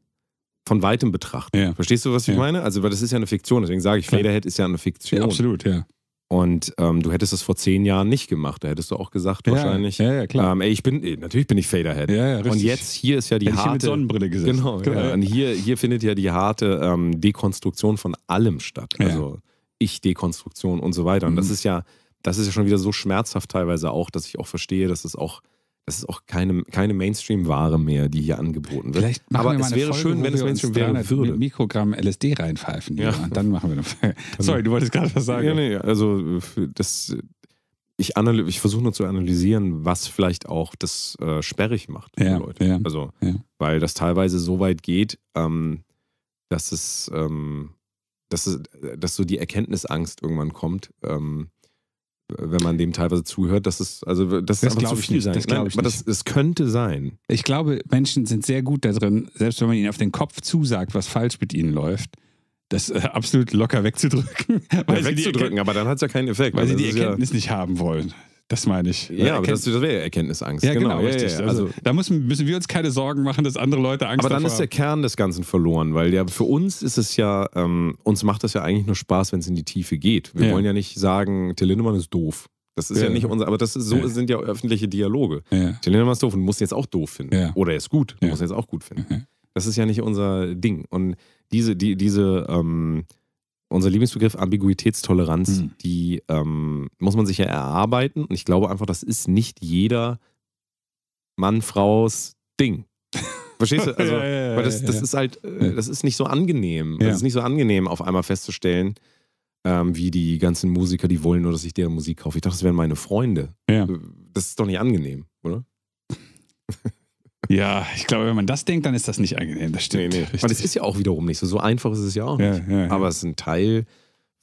von weitem betrachten. Ja. Verstehst du, was ich ja. meine? Also, weil das ist ja eine Fiktion, deswegen sage ich, Klar. Faderhead ist ja eine Fiktion. Ja, absolut, ja. Und ähm, du hättest das vor zehn Jahren nicht gemacht. Da hättest du auch gesagt, ja, wahrscheinlich. Ja, ja, klar. Ähm, ey, ich bin, natürlich bin ich Faderhead. Ja, ja, richtig. Und jetzt hier ist ja die Hätte harte. Ich mit Sonnenbrille gesessen. Genau. genau. Ja, und hier, hier findet ja die harte ähm, Dekonstruktion von allem statt. Also ich-Dekonstruktion und so weiter. Und mhm. das ist ja das ist ja schon wieder so schmerzhaft teilweise auch, dass ich auch verstehe, dass es auch das ist auch keine, keine Mainstream-Ware mehr, die hier angeboten wird. Vielleicht machen Aber wir mal es wäre Folge, schön, wenn es Mainstream wäre.
würde. Mikrogramm LSD reinpfeifen. Ja. Und dann machen wir eine Folge.
(laughs) Sorry, du wolltest gerade was sagen. Ja, nee, also das, ich, ich versuche nur zu analysieren, was vielleicht auch das äh, sperrig macht für ja, Leute. Ja, also, ja. weil das teilweise so weit geht, ähm, dass es, ähm, dass dass so die Erkenntnisangst irgendwann kommt. Ähm, wenn man dem teilweise zuhört, dass es, also das, das ist zu viel sein. Das glaube ich aber nicht. das, es könnte sein. Ich glaube, Menschen sind sehr gut da drin, selbst wenn man ihnen auf
den Kopf zusagt, was falsch mit ihnen läuft, das äh, absolut locker wegzudrücken. (laughs) Ja, wegzudrücken, aber dann hat es
ja keinen Effekt. Weil, weil sie die Erkenntnis
ja nicht haben wollen. Das meine ich. Ja, aber das, das
wäre ja Erkenntnisangst. Ja, genau, genau richtig. Ja, ja. Also, also,
da müssen, müssen wir uns keine Sorgen machen, dass andere Leute Angst haben. Aber dann ist der
Kern des Ganzen verloren, weil ja für uns ist es ja, ähm, uns macht das ja eigentlich nur Spaß, wenn es in die Tiefe geht. Wir ja. wollen ja nicht sagen, Till Lindemann ist doof. Das ist ja, ja nicht unser, aber das ist, so ja. sind ja öffentliche Dialoge. Ja. Till Lindemann ist doof und muss jetzt auch doof finden. Oder er ist gut, ja. muss jetzt auch gut finden. Mhm. Das ist ja nicht unser Ding. Und diese, die, diese, ähm, unser Lieblingsbegriff Ambiguitätstoleranz, mhm. die ähm, muss man sich ja erarbeiten. Und ich glaube einfach, das ist nicht jeder Mann, Fraus Ding. Verstehst du? (laughs) Also, ja, ja, ja, weil das, das ist halt, äh, das ist nicht so angenehm. Das ist nicht so angenehm, auf einmal festzustellen, ähm, wie die ganzen Musiker, die wollen nur, dass ich deren Musik kaufe. Ich dachte, das wären meine Freunde. Das ist doch nicht angenehm, oder? Ja, ich glaube, wenn man das denkt, dann ist das nicht angenehm. Das stimmt. Nee, nee. Aber das ist ja auch wiederum nicht so. So einfach ist es ja auch nicht. Ja, ja, Aber es ist ein Teil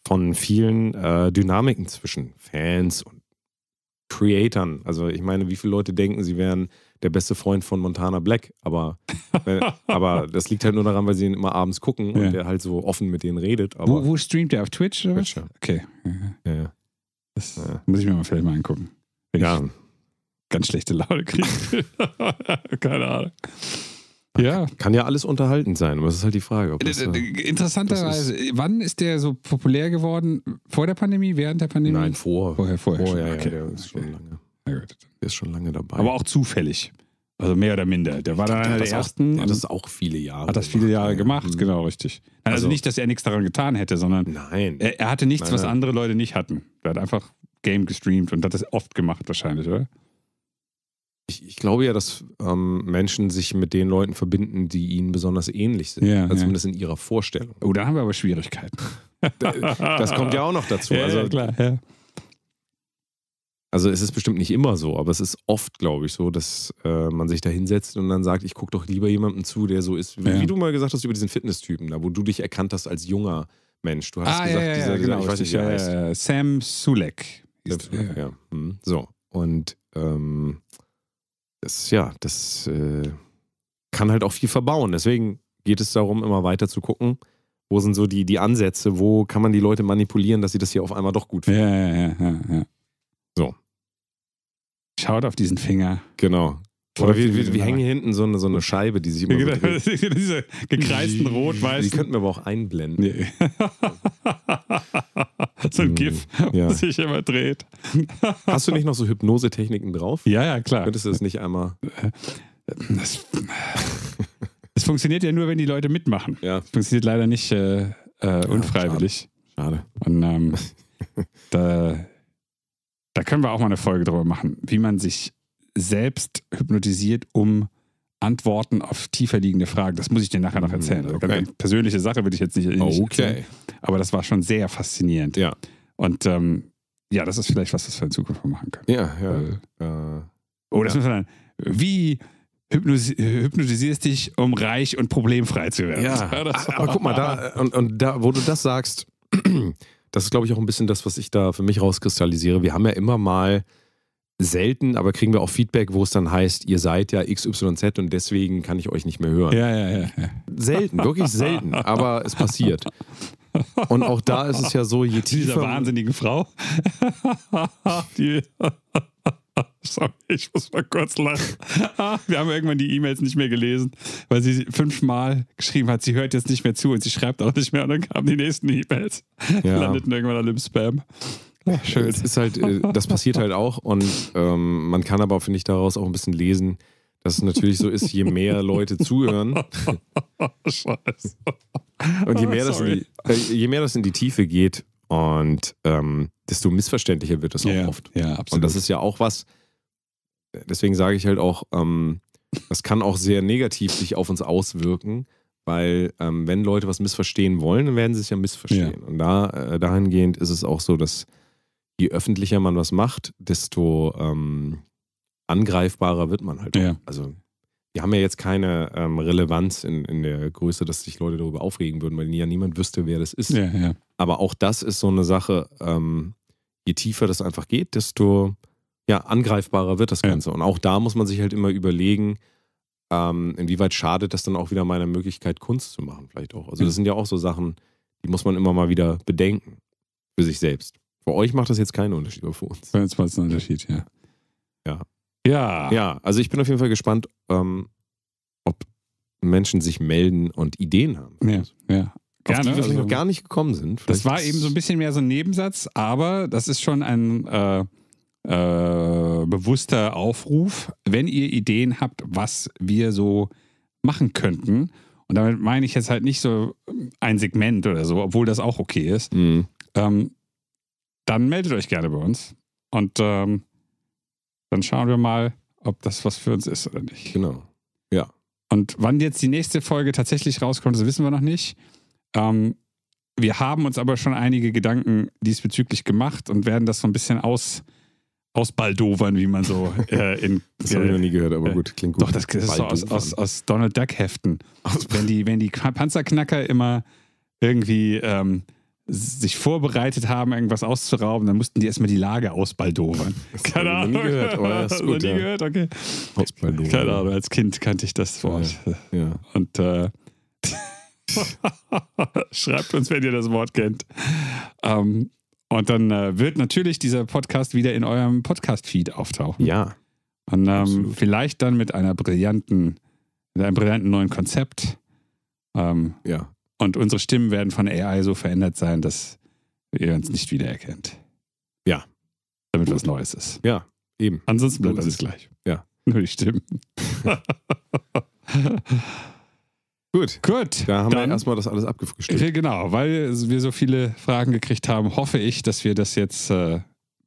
von vielen äh, Dynamiken zwischen Fans und Creatern. Also ich meine, wie viele Leute denken, sie wären der beste Freund von Montana Black, aber, äh, (laughs) aber das liegt halt nur daran, weil sie ihn immer abends gucken und ja. der halt so offen mit denen redet. Wo, wo, streamt der? Auf
Twitch? Twitch ja. Okay. Ja. Das muss ich mir mal vielleicht mal angucken. ja. Ich ganz
schlechte Laune kriege. (laughs) Keine Ahnung. Ja. Kann ja alles unterhalten sein, aber das ist halt die Frage. Äh, das, äh, äh, Interessanterweise,
ist wann ist der so populär geworden? Vor der Pandemie, während der Pandemie? Nein, vor. Vorher, vorher. vorher schon. Okay. Ja, der ist schon lange. Der ist schon lange dabei. Aber auch zufällig. Also mehr oder minder. Der war dann einer der ersten. Auch, hat das auch
viele Jahre. Hat
das viele Jahre gemacht, ja. Mhm. genau, richtig. Also, also, nicht, dass er nichts daran getan hätte, sondern nein. Er, er hatte nichts, nein, nein. was
andere Leute nicht hatten. Er hat einfach Game gestreamt und hat das oft gemacht wahrscheinlich, oder? ich, ich, glaube ja, dass ähm, Menschen sich mit den Leuten verbinden, die ihnen besonders ähnlich sind. Ja, also ja. Zumindest in ihrer Vorstellung. Oh, da haben wir aber Schwierigkeiten.
(laughs) das kommt ja auch noch dazu. Ja, also, ja, klar, ja.
Also es ist bestimmt nicht immer so, aber es ist oft, glaube ich, so, dass äh, man sich da hinsetzt und dann sagt, ich gucke doch lieber jemandem zu, der so ist, wie, ja. wie du mal gesagt hast über diesen Fitnesstypen, da wo du dich erkannt hast als junger Mensch. Du hast ah, gesagt, ja, dieser, genau, dieser, ich weiß nicht, wie er heißt. Sam Sulek. Sam Sulek ja. Mhm. So, und ähm, das, ja, das äh, kann halt auch viel verbauen. Deswegen geht es darum, immer weiter zu gucken, wo sind so die, die Ansätze, wo kann man die Leute manipulieren, dass sie das hier auf einmal doch gut finden. Ja, ja, ja, ja. So. Schaut auf diesen Finger. Genau. Oder wir, wir, wir hängen hinten so eine, so eine Scheibe, die sich immer. genau. so (laughs) Diese gekreisten rot weiß Die könnten wir aber auch einblenden. Nee. (laughs) (laughs) so ein mhm. GIF, (laughs) ja. was sich immer dreht. (laughs) Hast du nicht noch so Hypnose-Techniken drauf? Ja, ja, klar. Könntest du das nicht einmal. Äh, äh, das, es funktioniert ja nur, wenn
die Leute mitmachen. Ja. Das funktioniert leider nicht äh, äh, unfreiwillig. Ja, schade. schade. Und ähm, da, da können wir auch mal eine Folge drüber machen, wie man sich selbst hypnotisiert, um Antworten auf tiefer liegende Fragen. Das muss ich dir nachher noch mhm, erzählen. Also okay. persönliche Sache würde ich jetzt nicht, nicht okay. Erzählen, aber das war schon sehr faszinierend. Ja. Und ähm, ja, das ist vielleicht was, was wir in Zukunft machen können. Ja, ja. Äh, oh, das ja. müssen wir dann. Wie hypnotis hypnotisierst dich, um reich und problemfrei
zu werden? Ja. (laughs) das Ach, aber guck mal, da, (laughs) und, und da, wo du das sagst, (clears throat) das ist, glaube ich, auch ein bisschen das, was ich da für mich rauskristallisiere. Wir haben ja immer mal selten, aber kriegen wir auch Feedback, wo es dann heißt, ihr seid ja XYZ und deswegen kann ich euch nicht mehr hören. Ja,
ja, ja. ja. Selten, wirklich selten, aber es
passiert. Und auch da ist es ja so, je tiefer. Dieser wahnsinnigen Frau. (laughs) Die (laughs) Sorry, ich
muss mal kurz lachen. Wir haben irgendwann die E-Mails nicht mehr gelesen, weil sie fünfmal geschrieben hat, sie hört jetzt nicht mehr zu und sie schreibt auch nicht mehr und dann kamen die nächsten E-Mails. Ja. Landeten irgendwann alle im
Spam. (laughs) schön. Das ist halt, äh, das passiert halt auch und ähm, man kann aber, finde ich, daraus auch ein bisschen lesen, dass es natürlich so ist, je mehr Leute zuhören. (laughs) Scheiße. Und je mehr, das in die, äh, je mehr das in die Tiefe geht und ähm, desto missverständlicher wird das auch yeah, oft. Ja, absolut. Und das ist ja auch was, äh, deswegen sage ich halt auch, ähm, das kann auch sehr negativ sich auf uns auswirken, weil ähm, wenn Leute was missverstehen wollen, dann werden sie es ja missverstehen. Ja. Und da, äh, dahingehend ist es auch so, dass je öffentlicher man was macht, desto ähm, angreifbarer wird man halt. Ja. Also wir haben ja jetzt keine ähm, Relevanz in, in der Größe, dass sich Leute darüber aufregen würden, weil ja niemand wüsste, wer das ist. Ja, ja. Aber auch das ist so eine Sache, ähm, je tiefer das einfach geht, desto ja, angreifbarer wird das Ganze. Und auch da muss man sich halt immer überlegen, ähm, inwieweit schadet das dann auch wieder meiner Möglichkeit, Kunst zu machen, vielleicht auch. Also das sind ja auch so Sachen, die muss man immer mal wieder bedenken für sich selbst. Bei euch macht das jetzt keinen Unterschied, aber für uns. Jetzt macht es einen Unterschied, ja. Ja. Ja. Ja, also ich bin auf jeden Fall gespannt, ähm, ob Menschen sich melden und Ideen haben. Ja, ja. Gerne. Auf die wir also, noch gar nicht gekommen sind. Vielleicht das war eben so ein
bisschen mehr so ein Nebensatz, aber das ist schon ein äh, äh, bewusster Aufruf, wenn ihr Ideen habt, was wir so machen könnten. Und damit meine ich jetzt halt nicht so ein Segment oder so, obwohl das auch okay ist. Mhm. Ähm, dann meldet euch gerne bei uns. Und ähm, dann schauen wir mal, ob das was für uns ist oder nicht. Genau. Ja. Und wann jetzt die nächste Folge tatsächlich rauskommt, das wissen wir noch nicht. Ähm, wir haben uns aber schon einige Gedanken diesbezüglich gemacht und werden das so ein bisschen aus, ausbaldovern, wie man so (laughs) äh, in.
das äh, habe ich noch nie gehört, aber äh, gut, klingt gut. Doch, das, das ist so aus, aus,
aus Donald Duck-Heften. Wenn die, wenn die Panzerknacker immer irgendwie. Ähm, sich vorbereitet haben, irgendwas auszurauben, dann mussten die erstmal die Lage ausbaldowern. Keine Ahnung. Nie gehört, aber das ist gut, nie gehört, okay. Ausbaldowern. Keine Ahnung, als Kind kannte ich das Wort. Ja. ja. Und äh, (laughs) schreibt uns, wenn ihr das Wort kennt. Ähm, und dann äh, wird natürlich dieser Podcast wieder in eurem Podcast-Feed auftauchen. Ja. Und ähm, vielleicht dann mit einer brillanten, mit einem brillanten neuen Konzept. Ähm, ja, und unsere Stimmen werden von AI so verändert sein, dass ihr uns nicht wiedererkennt. Ja. Damit was Neues ist. Ja, eben. Ansonsten bleibt alles gleich. Ja. Nur die Stimmen. (laughs) Gut.
Gut. Da haben dann, wir erstmal das alles abgefrühstückt.
Genau, weil wir so viele Fragen gekriegt haben, hoffe ich, dass wir das jetzt ein äh,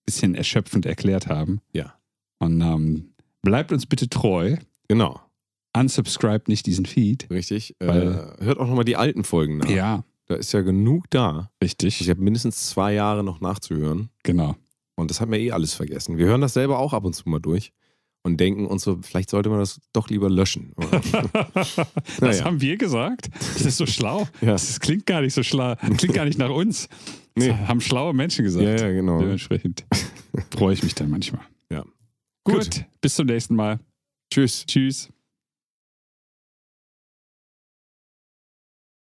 bisschen erschöpfend erklärt haben. Ja. Und ähm,
bleibt uns bitte treu. Genau
unsubscribed nicht
diesen Feed. Richtig. Äh, weil, äh, hört auch nochmal die alten Folgen nach. Ja. Da ist ja genug da. Richtig. ich habe mindestens zwei Jahre noch nachzuhören. Genau. Und das haben wir eh alles vergessen. Wir hören das selber auch ab und zu mal durch und denken uns so, vielleicht sollte man das doch lieber löschen. (laughs) (laughs) das naja. haben
wir gesagt. Das ist so schlau. (laughs) ja. Das klingt gar nicht so schlau. klingt gar nicht nach uns. Das nee. haben schlaue Menschen gesagt. Ja, ja genau. Dementsprechend freue ich mich dann manchmal. Ja. Gut. Gut. Bis zum
nächsten Mal. Tschüss. Tschüss.